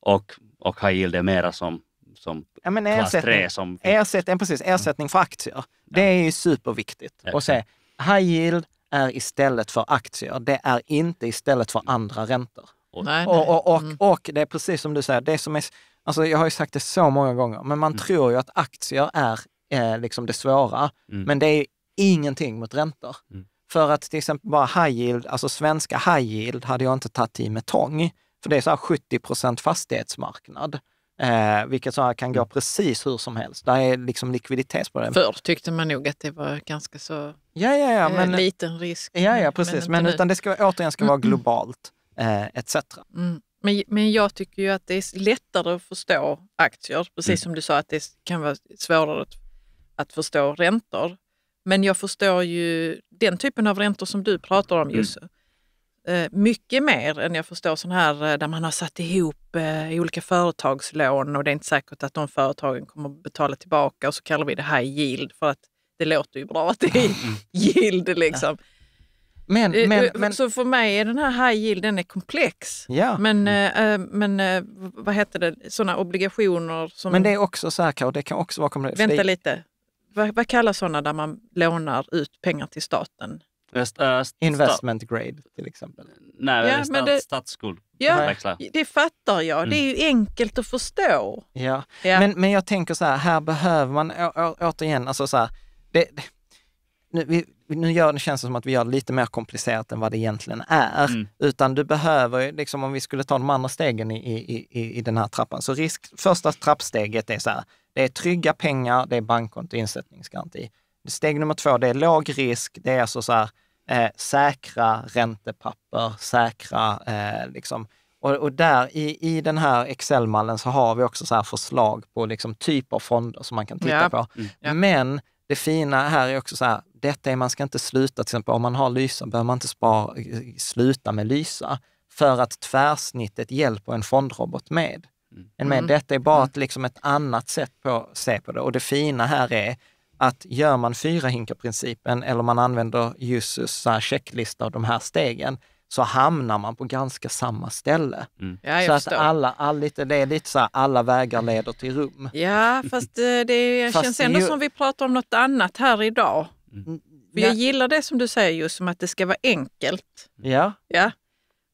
Och, och high yield är mera som som ja, men klass 3. Som... Ersättning, precis, ersättning för aktier. Det är ju superviktigt. Ja. Och se, high yield är istället för aktier. Det är inte istället för andra räntor. Nej, och, och, och, mm. och, det är precis som du säger, det som är, alltså jag har ju sagt det så många gånger, men man mm. tror ju att aktier är eh, liksom det svåra. Mm. Men det är ingenting mot räntor. Mm. För att till exempel bara high yield, alltså svenska high yield hade jag inte tagit i med tång. För det är så här 70 procent fastighetsmarknad. Eh, vilket så kan gå mm. precis hur som helst. Där är liksom likviditetsproblem. Förr tyckte man nog att det var ganska så ja, ja, ja, eh, men, eh, liten risk. Ja, ja precis. Men, men utan det ska, återigen ska vara mm, mm. globalt eh, etc. Mm. Men, men jag tycker ju att det är lättare att förstå aktier, precis mm. som du sa att det kan vara svårare att att förstå räntor. Men jag förstår ju den typen av räntor som du pratar om just. Mm. Eh, mycket mer än jag förstår sån här eh, där man har satt ihop eh, olika företagslån och det är inte säkert att de företagen kommer betala tillbaka och så kallar vi det här yield för att det låter ju bra att det är mm. yield liksom. Ja. Men, men, men, så för mig är den här high yield den är komplex. Ja. Men, äh, men vad heter det, sådana obligationer som... Men det är också så här, det kan också vara komplext. Vänta lite vad, vad kallas sådana där man lånar ut pengar till staten? Väst, äh, Investment grade till exempel. Nej, ja, stats, det, statsskuld. Ja, det fattar jag. Mm. Det är ju enkelt att förstå. Ja, ja. Men, men jag tänker så här, här behöver man återigen, alltså så här, det, nu, vi, nu gör, det känns det som att vi gör det lite mer komplicerat än vad det egentligen är. Mm. Utan du behöver, liksom, om vi skulle ta de andra stegen i, i, i, i den här trappan, så risk, första trappsteget är så här, det är trygga pengar, det är bankkonto, insättningsgaranti. Steg nummer två, det är låg risk. Det är alltså så här, eh, säkra räntepapper, säkra eh, liksom. Och, och, där i, i den här Excel-mallen så har vi också så förslag på liksom typ av fonder som man kan titta ja. på. Mm. Men det fina här är också så här, detta är man ska inte sluta, till exempel om man har Lysa behöver man inte spara, eh, sluta med Lysa, för att tvärsnittet hjälper en fondrobot med än mm. med. Detta är bara ett, liksom ett annat sätt på att se på det. Och det fina här är att gör man fyra hinkar-principen eller man använder Jesus checklista av de här stegen, så hamnar man på ganska samma ställe. Mm. Ja, så förstår. att alla, all, lite, det är lite så här, alla vägar leder till rum. Ja, fast eh, det fast känns ändå ju... som vi pratar om något annat här idag. Mm. Jag gillar det som du säger just som att det ska vara enkelt. Ja. ja.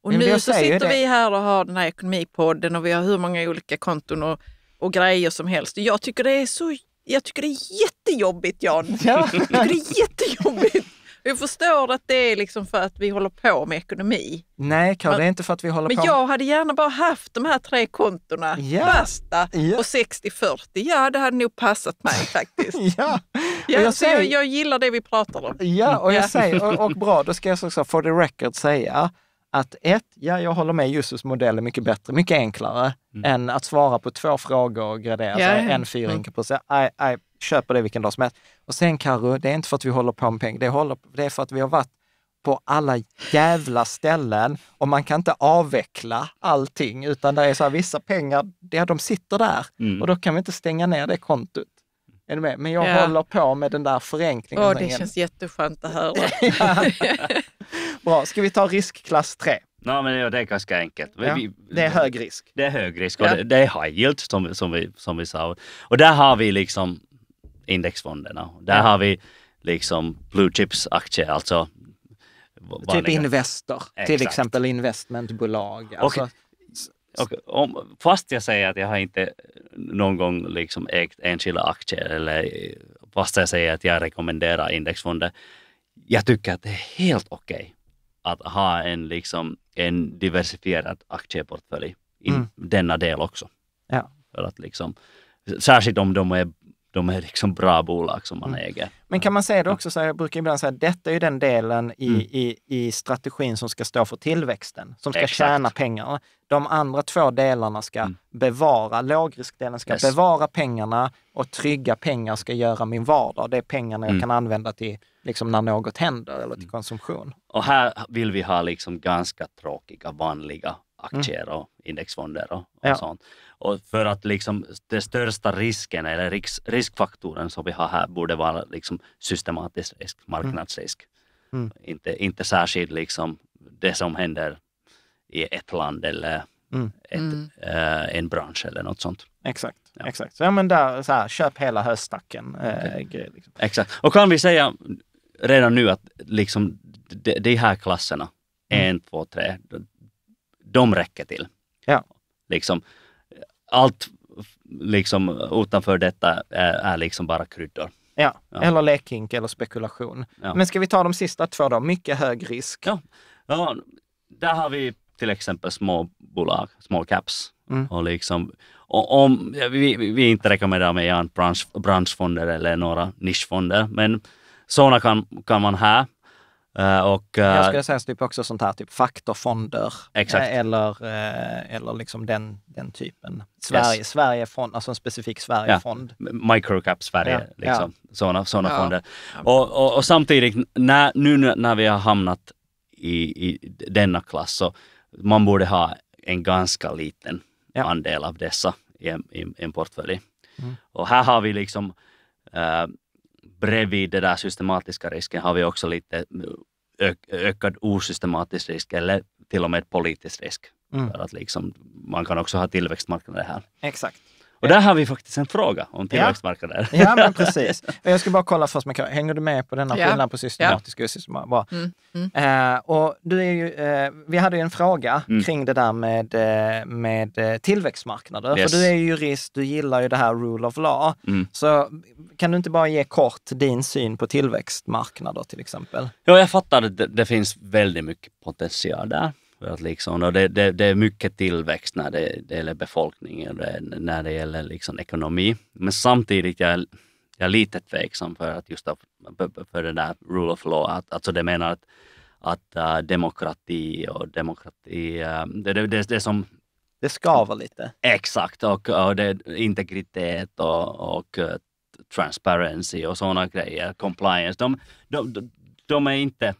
Och nu så sitter vi här och har den här ekonomipodden och vi har hur många olika konton och, och grejer som helst. Jag tycker det är så jag tycker det är jättejobbigt Jan. Ja. Jag tycker det är jättejobbigt. Jag förstår att det är liksom för att vi håller på med ekonomi. Nej, Karl, det är inte för att vi håller men på. Men jag hade gärna bara haft de här tre kontona, ja. Basta ja. och 60-40. Ja, det hade nog passat mig faktiskt. ja. Ja, jag, säger... jag, gillar det vi pratar om. Ja, och, jag säger, och, och bra, då ska jag också for the record säga att ett, ja, jag håller med, Jussus modell är mycket bättre, mycket enklare mm. än att svara på två frågor och gradera ja, sig, en fyring mm. på sig. I, I köper det vilken dag som helst. Och sen Karo, det är inte för att vi håller på med pengar, det, det är för att vi har varit på alla jävla ställen och man kan inte avveckla allting utan det är så här, vissa pengar, ja, de sitter där mm. och då kan vi inte stänga ner det kontot. Är du med? Men jag ja. håller på med den där förenklingen. Åh, det känns jätteskönt att höra. Bra, ska vi ta riskklass 3? No, men ja, det är ganska enkelt. Ja, vi, det är hög risk. Det är hög risk och ja. det, det, är high yield som, som, vi, som vi sa. Och där har vi liksom indexfonderna. Där ja. har vi liksom blue chips-aktier, alltså Typ Investor, Exakt. till exempel investmentbolag. Alltså. Och och om, fast jag säger att jag har inte någon gång liksom ägt enskilda aktier eller fast jag säger att jag rekommenderar indexfonder. Jag tycker att det är helt okej okay att ha en, liksom, en diversifierad aktieportfölj i mm. denna del också. Ja. För att liksom, särskilt om de är de är liksom bra bolag som man mm. äger. Men kan man säga det också, så här, jag brukar ibland säga, detta är ju den delen i, mm. i, i strategin som ska stå för tillväxten, som ska Exakt. tjäna pengarna. De andra två delarna ska mm. bevara, lågriskdelen ska yes. bevara pengarna och trygga pengar ska göra min vardag. Det är pengarna jag mm. kan använda till liksom, när något händer eller till mm. konsumtion. Och här vill vi ha liksom ganska tråkiga, vanliga mm. aktier och indexfonder och, och ja. sånt. Och för att liksom den största risken eller risk, riskfaktorn som vi har här borde vara liksom systematisk risk, mm. marknadsrisk. Mm. Inte, inte särskilt liksom det som händer i ett land eller mm. Ett, mm. Äh, en bransch eller något sånt. Exakt. Ja. exakt. Så, ja, men där, så här, köp hela höstacken. Äh, grej, liksom. Exakt. Och kan vi säga redan nu att liksom, de, de här klasserna, mm. en, två, tre, de räcker till. Ja. Liksom, allt liksom utanför detta är, är liksom bara kryddor. Ja, ja. eller lekhink eller spekulation. Ja. Men ska vi ta de sista två då? Mycket hög risk. Ja, ja där har vi till exempel småbolag, small caps. Mm. Och liksom, och, om, vi, vi inte rekommenderar med branschfonder eller några nischfonder, men sådana kan, kan man här Eh, och, eh, jag skulle säga typ också sånt här, typ faktorfonder eh, exakt. eller, eller liksom den, den typen. Sverige, yes. Sverigefond, alltså en specifik Sverigefond. Ja. Microcap Sverige, ja. liksom. Ja. sådana, sådana ja. fonder. Och, och, och, samtidigt, när, nu när vi har hamnat i, i denna klass, så man borde ha en ganska liten andel av dessa i en, i en portfölj. Mm. Och här har vi liksom äh, bredvid det där systematiska risken har vi också lite ökad osystematisk risk eller till och med politisk risk. Mm. För att liksom, man kan också ha tillväxtmarknader här. Exakt. Och där har vi faktiskt en fråga om tillväxtmarknader. Ja, ja men precis. Jag ska bara kolla först, hänger du med på denna skillnad på systematisk och systematisk? Mm. Mm. Eh, och du är ju, eh, vi hade ju en fråga mm. kring det där med, eh, med eh, tillväxtmarknader. Yes. För du är ju jurist, du gillar ju det här rule of law. Mm. Så kan du inte bara ge kort din syn på tillväxtmarknader till exempel? Ja, jag fattar att det, det finns väldigt mycket potential där. För att liksom, och det, det, det är mycket tillväxt när det, det gäller befolkningen och när det gäller liksom ekonomi. Men samtidigt jag, jag är lite tveksam för att just för, den där rule of law, att, alltså det menar att, att uh, demokrati och demokrati, uh, det, det, det, det som det skaver lite. Exakt, och, och det, integritet och, och äh, transparency och sådana grejer, compliance, de, de, de, de är inte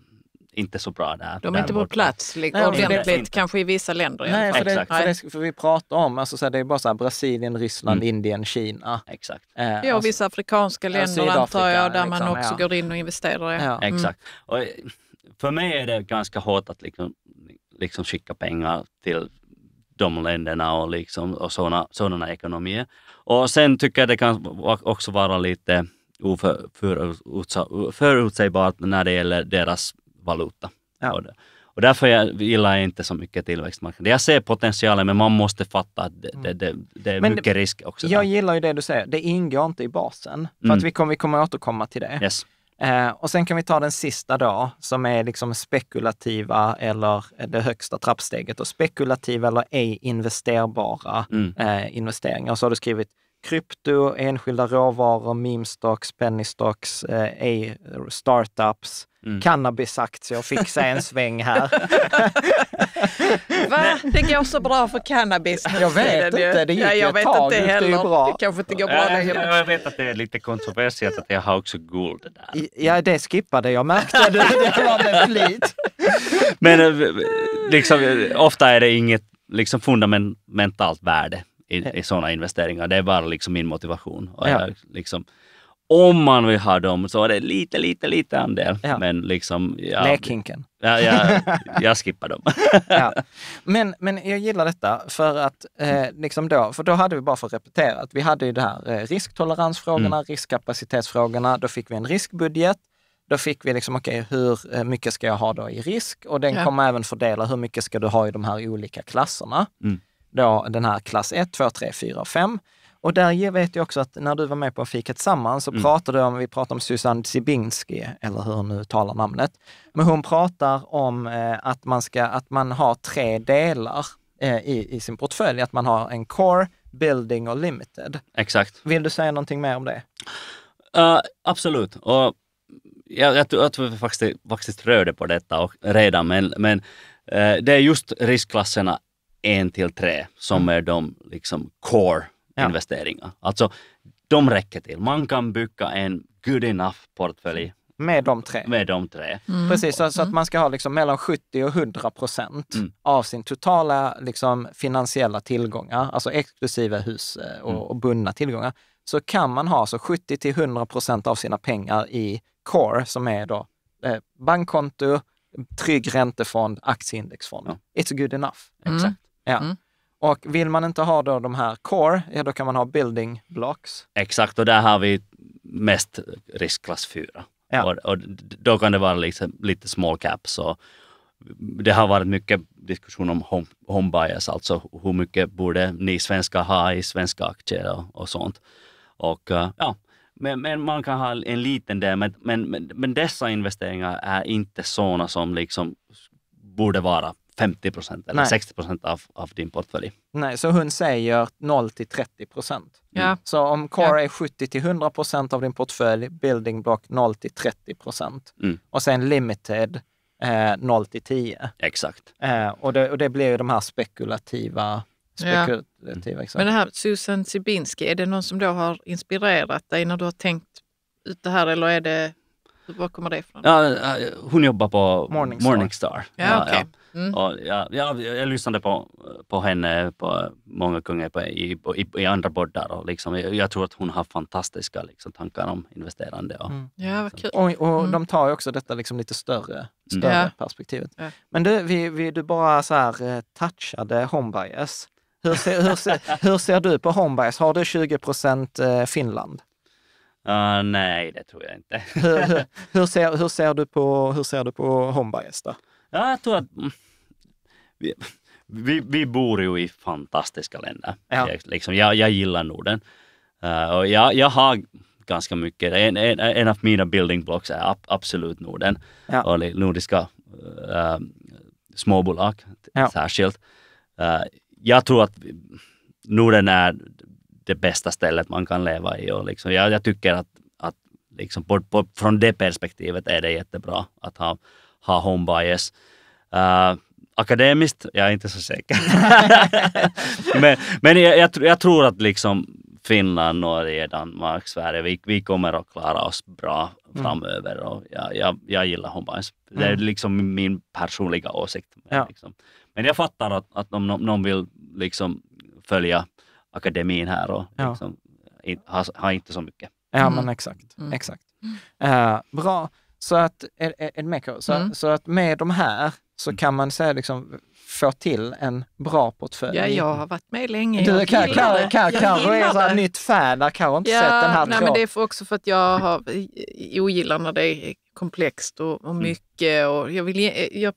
inte så bra där. De är inte på plats liksom, ordentligt, kanske i vissa länder. Nej, för, det, för, det, för, vi pratar om, alltså, så här, det är bara så här, Brasilien, Ryssland, mm. Indien, Kina. Exakt. Eh, ja, alltså, vissa afrikanska länder ja, antar jag, där liksom, man också ja. går in och investerar. Ja. Mm. Exakt. Och eh, för mig är det ganska hårt att liksom, liksom skicka pengar till de länderna och, liksom, och sådana, ekonomier. Och sen tycker jag det kan också vara lite oförutsägbart förutsägbart när det gäller deras valuta. Ja. Och, och därför jag gillar jag inte så mycket tillväxtmarknader. Jag ser potentialen, men man måste fatta att det, mm. det, det, det är men mycket risk också. Jag där. gillar ju det du säger, det ingår inte i basen. För mm. att vi kommer, vi kommer återkomma till det. Yes. Eh, och sen kan vi ta den sista då, som är liksom spekulativa eller det högsta trappsteget. Och spekulativa eller ej investerbara mm. eh, investeringar. Och så har du skrivit krypto, enskilda råvaror, meme stocks, penny stocks, eh, startups, Mm. Cannabisakt så jag en sväng här. Va? Det går så bra för cannabis Jag vet inte, det gick ja, jag vet tag, inte heller. Det, bra. det kanske inte går bra ja, heller. Jag vet att det är lite kontroversiellt att jag har också guld där. Ja, det skippade jag märkte det. Det var med flit. Men eh, liksom, eh, ofta är det inget liksom fundamentalt värde i, i sådana investeringar. Det är bara liksom min motivation. Och ja. jag, liksom, om man vill ha dem så är det lite, lite, lite andel. Ja. Men liksom... Ja, Lekhinken. Ja, ja, jag skippar dem. ja. men, men jag gillar detta för att eh, mm. liksom då, för då hade vi bara för att repetera, att Vi hade ju det här eh, risktoleransfrågorna, mm. riskkapacitetsfrågorna. Då fick vi en riskbudget. Då fick vi liksom, okej, okay, hur eh, mycket ska jag ha då i risk? Och den ja. kommer även fördela hur mycket ska du ha i de här olika klasserna. Mm. Då den här klass 1, 2, 3, 4 och 5. Och där vet jag också att när du var med på fiket Samman så mm. pratade du om, vi pratade om Susanne Sibinski, eller hur hon nu talar namnet. Men hon pratar om eh, att, man ska, att man har tre delar eh, i, i sin portfölj, att man har en core, building och limited. Exakt. Vill du säga någonting mer om det? Uh, absolut. Och jag, jag, jag tror vi faktiskt, faktiskt rörde på detta och redan, men, men uh, det är just riskklasserna 1 till 3 som mm. är de liksom core ja. investeringar. Alltså, de räcker till. Man kan bygga en good enough-portfölj med de tre. Med de tre. Mm. Precis, så, så, att mm. man ska ha liksom mellan 70 och 100 procent mm. av sin totala liksom, finansiella tillgångar, alltså exklusive hus eh, och, mm. och bundna tillgångar, så kan man ha så 70 till 100 procent av sina pengar i core, som är då eh, bankkonto, trygg räntefond, aktieindexfond. Ja. It's good enough. Mm. Exakt. Ja. Mm. Och vill man inte ha då de här core, ja då kan man ha building blocks. Exakt, och där har vi mest riskklass 4. Ja. Och, och, då kan det vara liksom lite small caps. Och det har varit mycket diskussion om home, home bias, alltså hur mycket borde ni svenskar ha i svenska aktier och, och sånt. Och eh, ja, men, men, man kan ha en liten del, men, men, men dessa investeringar är inte sådana som liksom borde vara 50 procent eller Nej. 60 procent av, av din portfölj. Nej, så hon säger 0 till 30 procent. Mm. Så om core ja. är 70 till 100 procent av din portfölj, building block 0 till 30 procent mm. och sen limited eh, 0 till 10. Exakt. Eh, och, det, och det blir ju de här spekulativa Spekulativa, ja. Mm. Exakt. Men det här Susan Sibinski, är det någon som då har inspirerat dig när du har tänkt ut det här eller är det var kommer det ifrån? Ja, eh, hon jobbar på Morningstar. Morningstar. Ja, okay. ja. Mm. Och, ja, ja, jag lyssnade på, på henne, på många gånger på, i, i, i andra poddar och liksom, jag tror att hon har fantastiska liksom, tankar om investerande. Och, mm. ja, vad kul. och, och mm. de tar ju också detta liksom lite större, mm. större mm. perspektivet. Ja. Men du, vi, vi, du bara så här, eh, touchade homebias. Hur ser, hur, ser, hur ser du på homebias? Har du 20 eh, Finland? Uh, nej, det tror jag inte. hur, ser, hur, ser, du på, hur ser du på Hombergs då? Ja, jag tror att mm, vi, vi, vi, bor ju i fantastiska länder. Ja. Jag, liksom, jag, jag gillar Norden. Uh, och jag, jag har ganska mycket. En, en, en av mina building blocks är ab, absolut Norden ja. och nordiska uh, småbolag ja. särskilt. Uh, jag tror att Norden är det bästa stället man kan leva i. Och liksom, jag, jag tycker att, att liksom, på, på, från det perspektivet är det jättebra att ha, ha home bias. Uh, akademiskt, jag är inte så säker. men men jag, jag, jag, tror att liksom Finland, Norge, Danmark, Sverige, vi, vi kommer att klara oss bra mm. framöver. Och jag, jag, jag gillar home bias. Det är mm. liksom min personliga åsikt. Ja. Liksom. Men jag fattar att, att om någon vill liksom följa akademin här och ja. liksom, har, har, inte så mycket. Ja, men mm. exakt. Mm. Mm. exakt. Uh, bra. Så att, är, är med, så, mm. så, att med de här så kan man säga liksom, få till en bra portfölj. Ja, jag har varit med länge. Du, Karo Kar, Kar, Kar, är ett nytt fan, Karo har inte ja, sett den här. Nej, men det är också för att jag har, ogillar när det är komplext och, och mycket. Och jag, vill, jag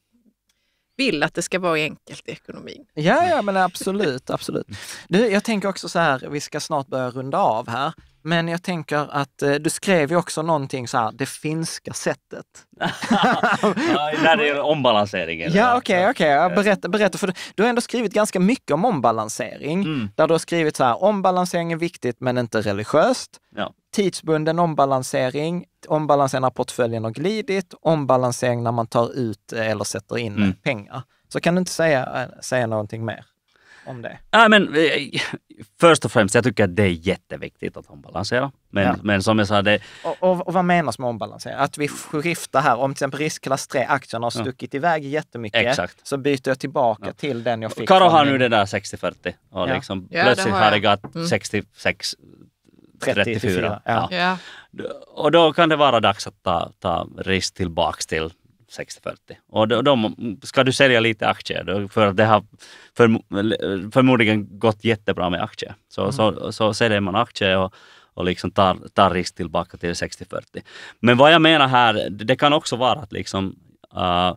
vill att det ska vara enkelt i ekonomin. Ja, ja men absolut. absolut. Du, jag tänker också så här, vi ska snart börja runda av här. Men jag tänker att eh, du skrev ju också någonting så här, det finska sättet. ja, det är ombalanseringen. Ja, okej, okej. Okay. Berätta, berätta, för du har ändå skrivit ganska mycket om ombalansering. Mm. Där du har skrivit så här, ombalansering är viktigt men inte religiöst. Ja tidsbunden ombalansering, ombalansering när portföljen har glidit, ombalansering när man tar ut eh, eller sätter in mm. pengar. Så kan du inte säga, eh, säga någonting mer om det? Ja, men, eh, först och främst, jag tycker att det är jätteviktigt att ombalansera. Men, ja. men som jag sa, det... Och, och, och, vad menas med ombalansera? Att vi skiftar här, om till exempel riskklass 3, aktierna har stuckit ja. iväg jättemycket, Exakt. så byter jag tillbaka ja. till den jag fick. Karo har nu det där 60-40 och liksom, plötsligt har, har det gått mm. 66 34. Ja. ja. Och då kan det vara dags att ta, ta risk tillbaka till 60-40. Och då, då, ska du sälja lite aktier, för det har för, förmodligen gått jättebra med aktier. Så, mm. så, så säljer man aktier och, och liksom tar, tar risk tillbaka till 60-40. Men vad jag menar här, det kan också vara att liksom, uh,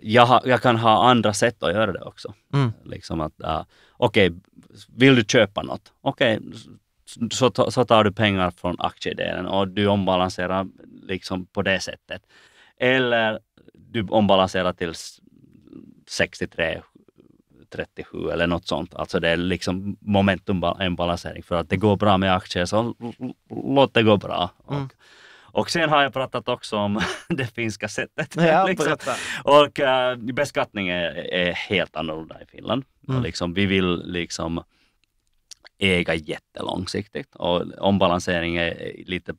jag, jag, kan ha andra sätt att göra det också. Mm. Liksom uh, okej, okay, vill du köpa något? Okej, okay, så, så tar du pengar från aktiedelen och du ombalanserar liksom på det sättet. Eller du ombalanserar till 63, 37 eller något sånt. Alltså det är liksom momentumbalansering för att det går bra med aktier så låt det gå bra. Mm. Och, sen har jag pratat också om det finska sättet. Ja, liksom. Och äh, eh, beskattning är, är, helt annorlunda i Finland. Mm. liksom, vi vill liksom äga jättelångsiktigt. Och ombalansering är lite,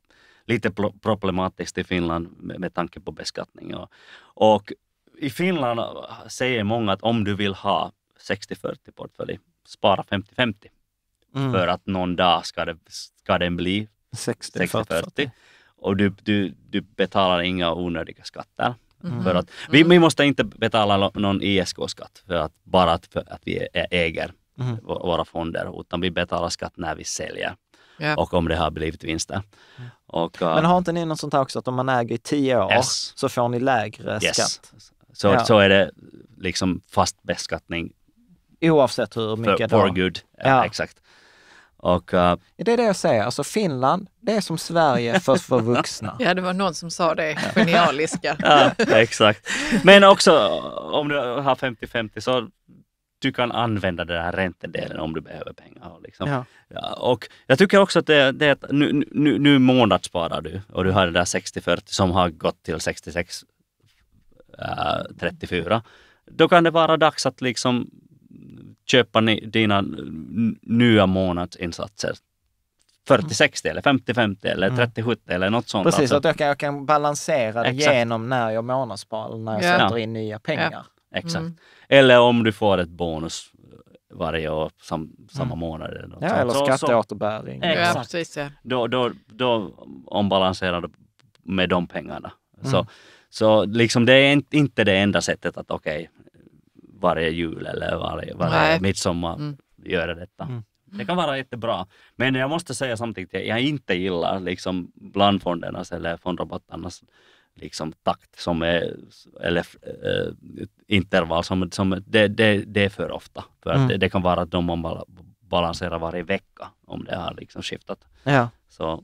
lite problematiskt i Finland med, med tanke på beskattning. Och, och i Finland säger många att om du vill ha 60-40 portfölj, spara 50-50. Mm. För att någon dag ska, det, ska den bli 60-40. Och du, du, du betalar inga onödiga skatter. Mm. För att, mm. vi, vi måste inte betala någon ISK-skatt e för att, bara för att vi äger mm. våra fonder, utan vi betalar skatt när vi säljer yeah. och om det har blivit vinster. Mm. Och, eh, Men har inte ni något sånt här också att om man äger i tio år yes. så får ni lägre yes. skatt? Så, ja. så är det liksom fast beskattning. Oavsett hur mycket? For, for good, ja. exakt. Och, uh, det är det jag säger, alltså Finland, det är som Sverige fast för vuxna. ja, det var någon som sa det, genialiska. ja, exakt. Men också om du har 50-50 så du kan använda den här räntedelen om du behöver pengar. Liksom. Ja. Ja, och jag tycker också att det, det att nu, nu, nu månadssparar du och du har det där 60-40 som har gått till 66 äh, 34. Då kan det vara dags att liksom köpa ni, dina nya månadsinsatser 40-60 eller 50-50 eller 30-70 mm. eller något sånt. Precis, alltså. att jag kan, jag kan balansera det Exakt. genom när jag månadssparar, när jag ja. sätter in nya pengar. Ja exakt. Mm. Eller om du får ett bonus eh, varje år, sam, samma mm. månad. Eller, ja, sånt. eller skatteåterbäring. exakt. Ja, ja. Då, då, då ombalanserar du med de pengarna. Mm. Så, så liksom det är inte det enda sättet att okej, okay, varje jul eller varje, varje midsommar mm. göra detta. Mm. Det kan vara jättebra. Men jag måste säga samtidigt, jag inte gillar liksom blandfondernas eller fondrabatternas liksom, takt som är, eller äh, intervall som, som det, det, det är för ofta. För mm. det, det, kan vara att de balanserar varje vecka om det har liksom skiftat. Ja. Så,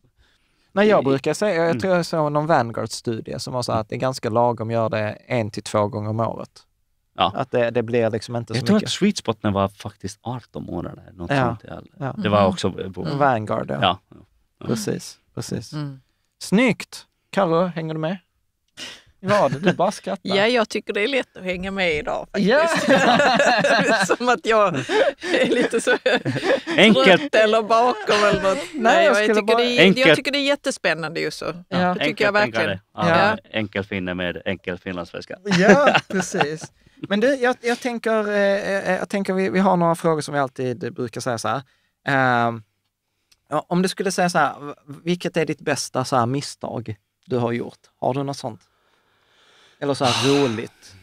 Nej, jag brukar säga, jag mm. tror jag såg någon Vanguard-studie som var så att det är ganska lagom, att göra det en till två gånger om året. Ja. Att det, det blir liksom inte jag så mycket. Jag tror att sweet spoten var faktiskt 18 månader. Något ja. sånt. Ja. Det var mm. också... På... Vanguard, ja. ja. Precis, precis. Mm. Snyggt! Carro, hänger du med? Ja, du bara skrattar. Ja, jag tycker det är lätt att hänga med idag faktiskt. Yeah. som att jag är lite så Enkelt. eller bakom eller något. Nej, jag, jag, tycker bara... det, enkelt. jag tycker det är jättespännande just så. Ja. Det tycker enkelt, jag verkligen. Ja. Ja. Enkel finne med enkel finlandssvenska. ja, precis. Men du, jag, jag tänker, eh, eh, eh, jag tänker vi, vi, har några frågor som vi alltid brukar säga så här. Eh, om du skulle säga så här, vilket är ditt bästa så här, misstag? du har gjort? Har du något sånt? Eller så här ah, roligt?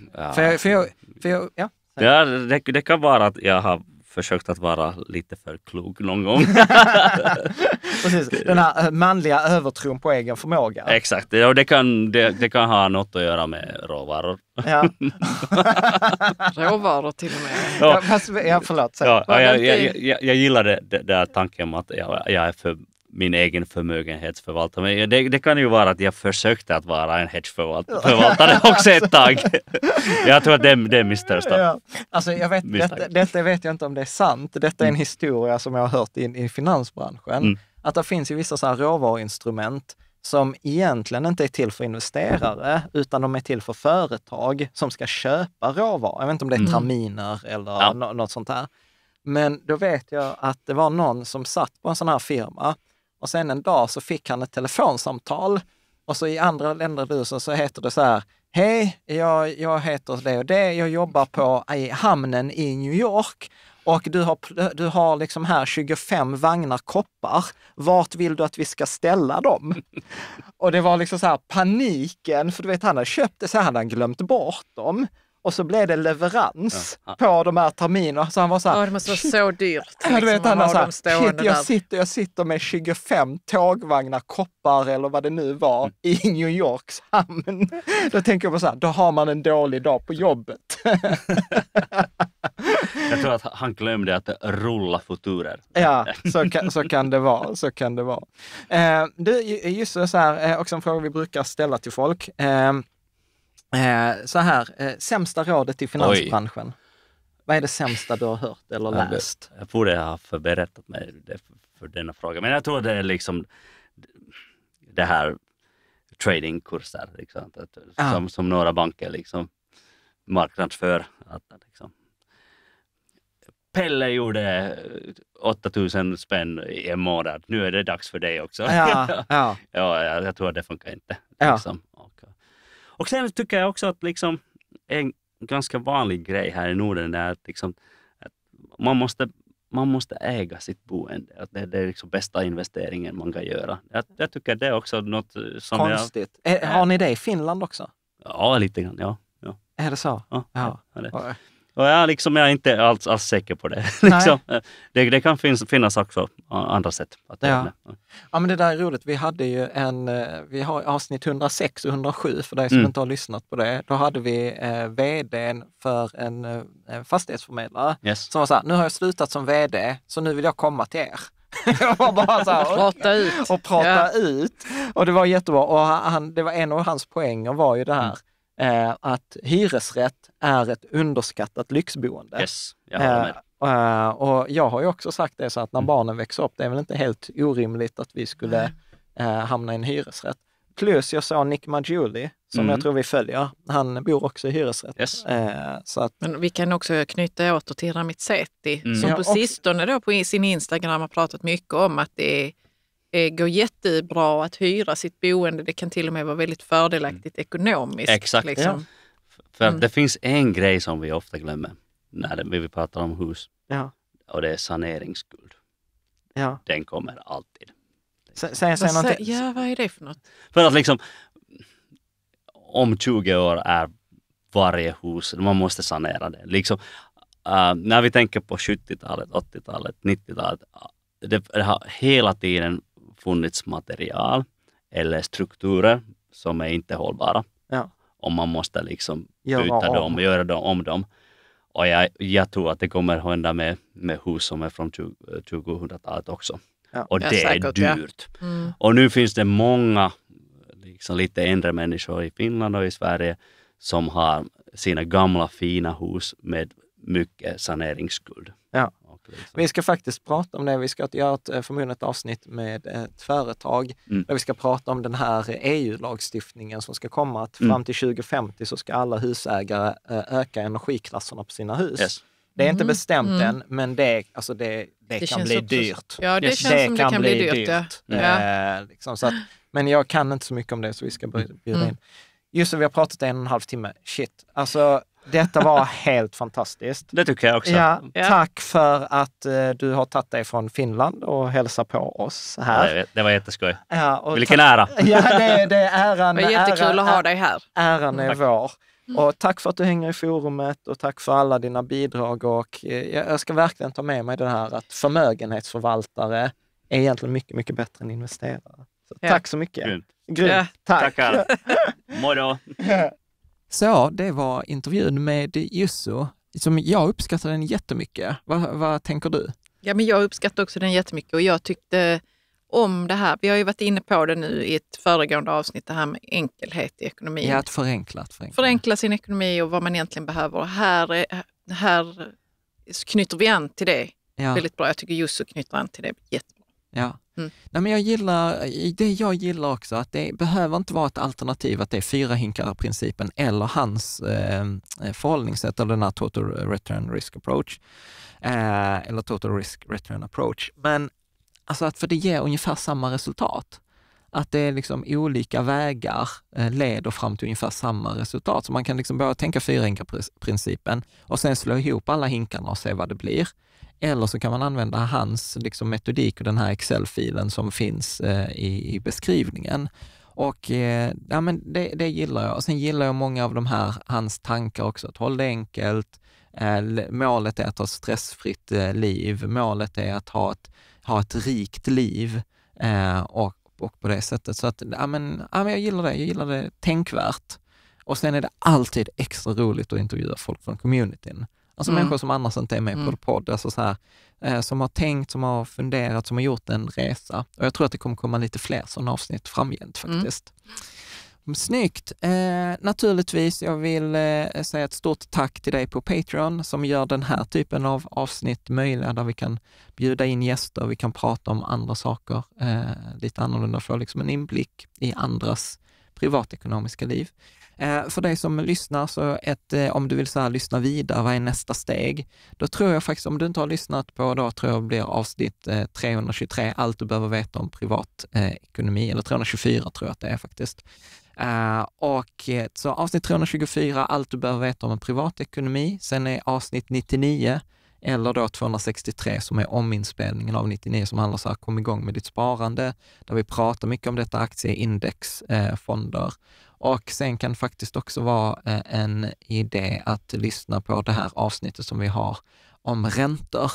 Ja. det, kan vara att jag har försökt att vara lite för klok någon gång. Precis, den här eh, manliga övertron på egen förmåga. Exakt, och det kan, det, det kan ha något att göra med råvaror. råvaror till och med. Ja, ja, fast, ja förlåt. Så. Ja, jag, jag, jag, jag gillar den där tanken om att jag, jag är för min egen förmögenhetsförvaltare. Men det, det, kan ju vara att jag försökte att vara en hedgeförvaltare också ett tag. jag tror att det, det är min största ja. alltså, jag vet, detta, detta, vet jag inte om det är sant. Detta är en mm. historia som jag har hört i, i finansbranschen. Mm. Att det finns ju vissa så här råvaruinstrument som egentligen inte är till för investerare, utan de är till för företag som ska köpa råvaror. Jag vet inte om det är mm. eller ja. något sånt där. Men då vet jag att det var någon som satt på en sån här firma och sen en dag så fick han ett telefonsamtal och så i andra länder i så heter det så här, hej, jag, jag heter det och det, jag jobbar på i hamnen i New York och du har, du har liksom här 25 vagnar koppar. Vart vill du att vi ska ställa dem? Och det var liksom så här paniken, för du vet han hade köpt det, så här hade han glömt bort dem och så blev det leverans ja. på de här terminerna. Så han var så här, oh, det måste vara så dyrt. Liksom, du vet, liksom. han var så här, shit, jag, sitter, jag sitter med 25 tågvagnar, koppar eller vad det nu var mm. i New Yorks hamn. Då tänker jag på så här, då har man en dålig dag på jobbet. jag tror att han glömde att rulla futurer. ja, så kan, så kan det vara. Så kan det vara. Eh, du, just så här, eh, också en fråga vi brukar ställa till folk. Eh, Eh, så här, eh, sämsta rådet i finansbranschen. Oj. Vad är det sämsta du har hört eller läst? Jag borde ha förberett mig för denna fråga, men jag tror det är liksom det här tradingkurser, liksom, som, som, några banker liksom marknadsför. Att, liksom. Pelle gjorde 8000 spänn i en månad, nu är det dags för dig också. Ja, ja. ja jag, jag tror det funkar inte. Liksom. Ja. Och sen tycker jag också att liksom, en ganska vanlig grej här i Norden är att, liksom, att man, måste, man måste äga sitt boende. Att det, det är liksom bästa investeringen man kan göra. Jag, jag tycker det är också något eh, som... Konstigt. Jag, eh, är, har ni det i Finland också? Ja, lite grann. Ja, ja. Är det så? Ja, ja. ja det. Och jag, liksom, jag är inte alls, alls säker på det. liksom, det. Det kan finnas, också andra sätt. Att ja. Mm. ja, men det där är roligt. Vi hade ju en, eh, vi har avsnitt 106 och 107 för dig som mm. inte har lyssnat på det. Då hade vi eh, vdn för en, eh, en fastighetsförmedlare yes. som var så här, nu har jag slutat som vd, så nu vill jag komma till er. jag bara så här, prata ut. Och prata ja. ut. Och det var jättebra. Och han, det var en av hans poänger var ju det här, mm eh, att hyresrätt är ett underskattat lyxboende. Yes, jag eh, eh, och jag har ju också sagt det så att när mm. barnen växer upp, det är väl inte helt orimligt att vi skulle eh, hamna i en hyresrätt. Plus jag såg Nick Maggiuli, som mm. jag tror vi följer, han bor också i hyresrätt. Yes. Eh, så att, Men vi kan också knyta åter till Ramit Sethi, mm. som på sistone då på sin Instagram har pratat mycket om att det är Eh, går jättebra att hyra sitt boende. Det kan till och med vara väldigt fördelaktigt mm. ekonomiskt. Exakt. Liksom. Ja. För mm. det finns en grej som vi ofta glömmer när vi pratar om hus ja. och det är saneringsskuld. Ja. Den kommer alltid. Säg, säg vad, ja, vad är det för något? För att liksom om 20 år är varje hus, man måste sanera det. Liksom, uh, när vi tänker på 70-talet, 80-talet, 90-talet, äh, det, det har hela tiden funnits material eller strukturer som är inte hållbara. Ja. Och man måste liksom byta ja, dem göra dem, om dem. Och jag, jag tror att det kommer hända med, med hus som är från 2000-talet också. Ja. Och det säkert, är dyrt. Mm. Och nu finns det många liksom lite äldre människor i Finland och i Sverige som har sina gamla fina hus med mycket saneringsskuld. Ja. Liksom. Vi ska faktiskt prata om det. Vi ska göra ett, eh, förmodligen ett avsnitt med ett företag mm. där vi ska prata om den här EU-lagstiftningen som ska komma. Att mm. fram till 2050 så ska alla husägare eh, öka energiklasserna på sina hus. Yes. Det är inte mm. bestämt mm. än, men det, alltså det, det, det kan bli dyrt. Ja, det, yes. känns det som det kan bli dyrt. dyrt. Ja. Mm. Äh, eh, liksom, så att, men jag kan inte så mycket om det, så vi ska bjuda mm. in. Just det, vi har pratat en och en halv timme. Shit. Alltså, detta var helt fantastiskt. Det tycker jag också. Ja, ja. Tack för att eh, du har tagit dig från Finland och hälsar på oss här. Ja, det var jätteskoj. Ja, och Vilken ära! ja, det, det är äran. Det var jättekul äran, att ha dig här. Äran är tack. vår. Mm. Och tack för att du hänger i forumet och tack för alla dina bidrag. Och eh, jag ska verkligen ta med mig det här att förmögenhetsförvaltare är egentligen mycket, mycket bättre än investerare. Så ja. Tack så mycket. Grymt. Grymt. Ja. Tack. Tackar. Morgon. Så det var intervjun med Jussu. som jag uppskattar den jättemycket. Vad, vad tänker du? Ja, men jag uppskattar också den jättemycket och jag tyckte om det här. Vi har ju varit inne på det nu i ett föregående avsnitt, det här med enkelhet i ekonomin. Ja, att förenkla. Att förenkla. förenkla sin ekonomi och vad man egentligen behöver. här, är, eh, här knyter vi an till det ja. väldigt bra. Jag tycker Jussu knyter an till det jättebra. Ja. Mm. Nej, men jag gillar, det jag gillar också, att det behöver inte vara ett alternativ att det är fyra hinkar-principen eller hans eh, eh, förhållningssätt eller den här total return risk approach, eh, eller total risk return approach. Men alltså att, för det ger ungefär samma resultat. Att det är liksom olika vägar eh, leder fram till ungefär samma resultat. Så man kan liksom börja tänka fyra hinkar-principen och sen slå ihop alla hinkarna och se vad det blir. Eller så kan man använda hans liksom, metodik och den här Excel-filen som finns eh, i, i, beskrivningen. Och eh, ja, men det, det, gillar jag. Och sen gillar jag många av de här, hans tankar också. Att håll det enkelt, eh, målet är att ha stressfritt eh, liv, målet är att ha ett, ha ett rikt liv eh, och, och på det sättet. Så att, ja, men, ja, men jag gillar det. Jag gillar det tänkvärt. Och sen är det alltid extra roligt att intervjua folk från communityn. Alltså mm. människor som annars inte är med mm. på podd, alltså så här, eh, som har tänkt, som har funderat, som har gjort en resa. Och jag tror att det kommer komma lite fler sådana avsnitt framgent mm. faktiskt. Mm. Snyggt! Eh, naturligtvis, jag vill eh, säga ett stort tack till dig på Patreon som gör den här typen av avsnitt möjliga, där vi kan bjuda in gäster, vi kan prata om andra saker eh, lite annorlunda, få liksom en inblick i andras privatekonomiska liv. Eh, för dig som lyssnar, så ett, eh, om du vill så lyssna vidare, vad är nästa steg? Då tror jag faktiskt, om du inte har lyssnat på, då tror jag blir avsnitt 323, eh, allt du behöver veta om privatekonomi, eller 324 tror jag att det är faktiskt. och så avsnitt 324, allt du behöver veta om en privatekonomi. Sen är avsnitt 99, eller då 263 som är ominspelningen av 99 som handlar så här, kom igång med ditt sparande, där vi pratar mycket om detta aktieindex, eh, fonder och sen kan det faktiskt också vara eh, en idé att lyssna på det här avsnittet som vi har om räntor,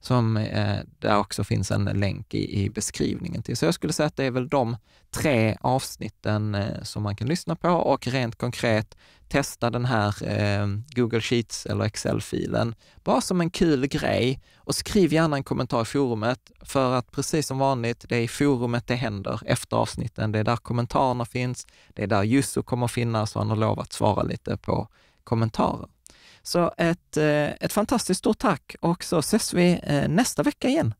som eh, där också finns en länk i, i, beskrivningen till. Så jag skulle säga att det är väl de tre avsnitten eh, som man kan lyssna på och rent konkret testa den här eh, Google Sheets eller Excel-filen. Bara som en kul grej och skriv gärna en kommentar i forumet för att precis som vanligt, det är i forumet det händer efter avsnitten. Det är där kommentarerna finns, det är där Jusso kommer finnas och han har lovat svara lite på kommentarer. Så ett, eh, ett fantastiskt stort tack och så ses vi eh, nästa vecka igen.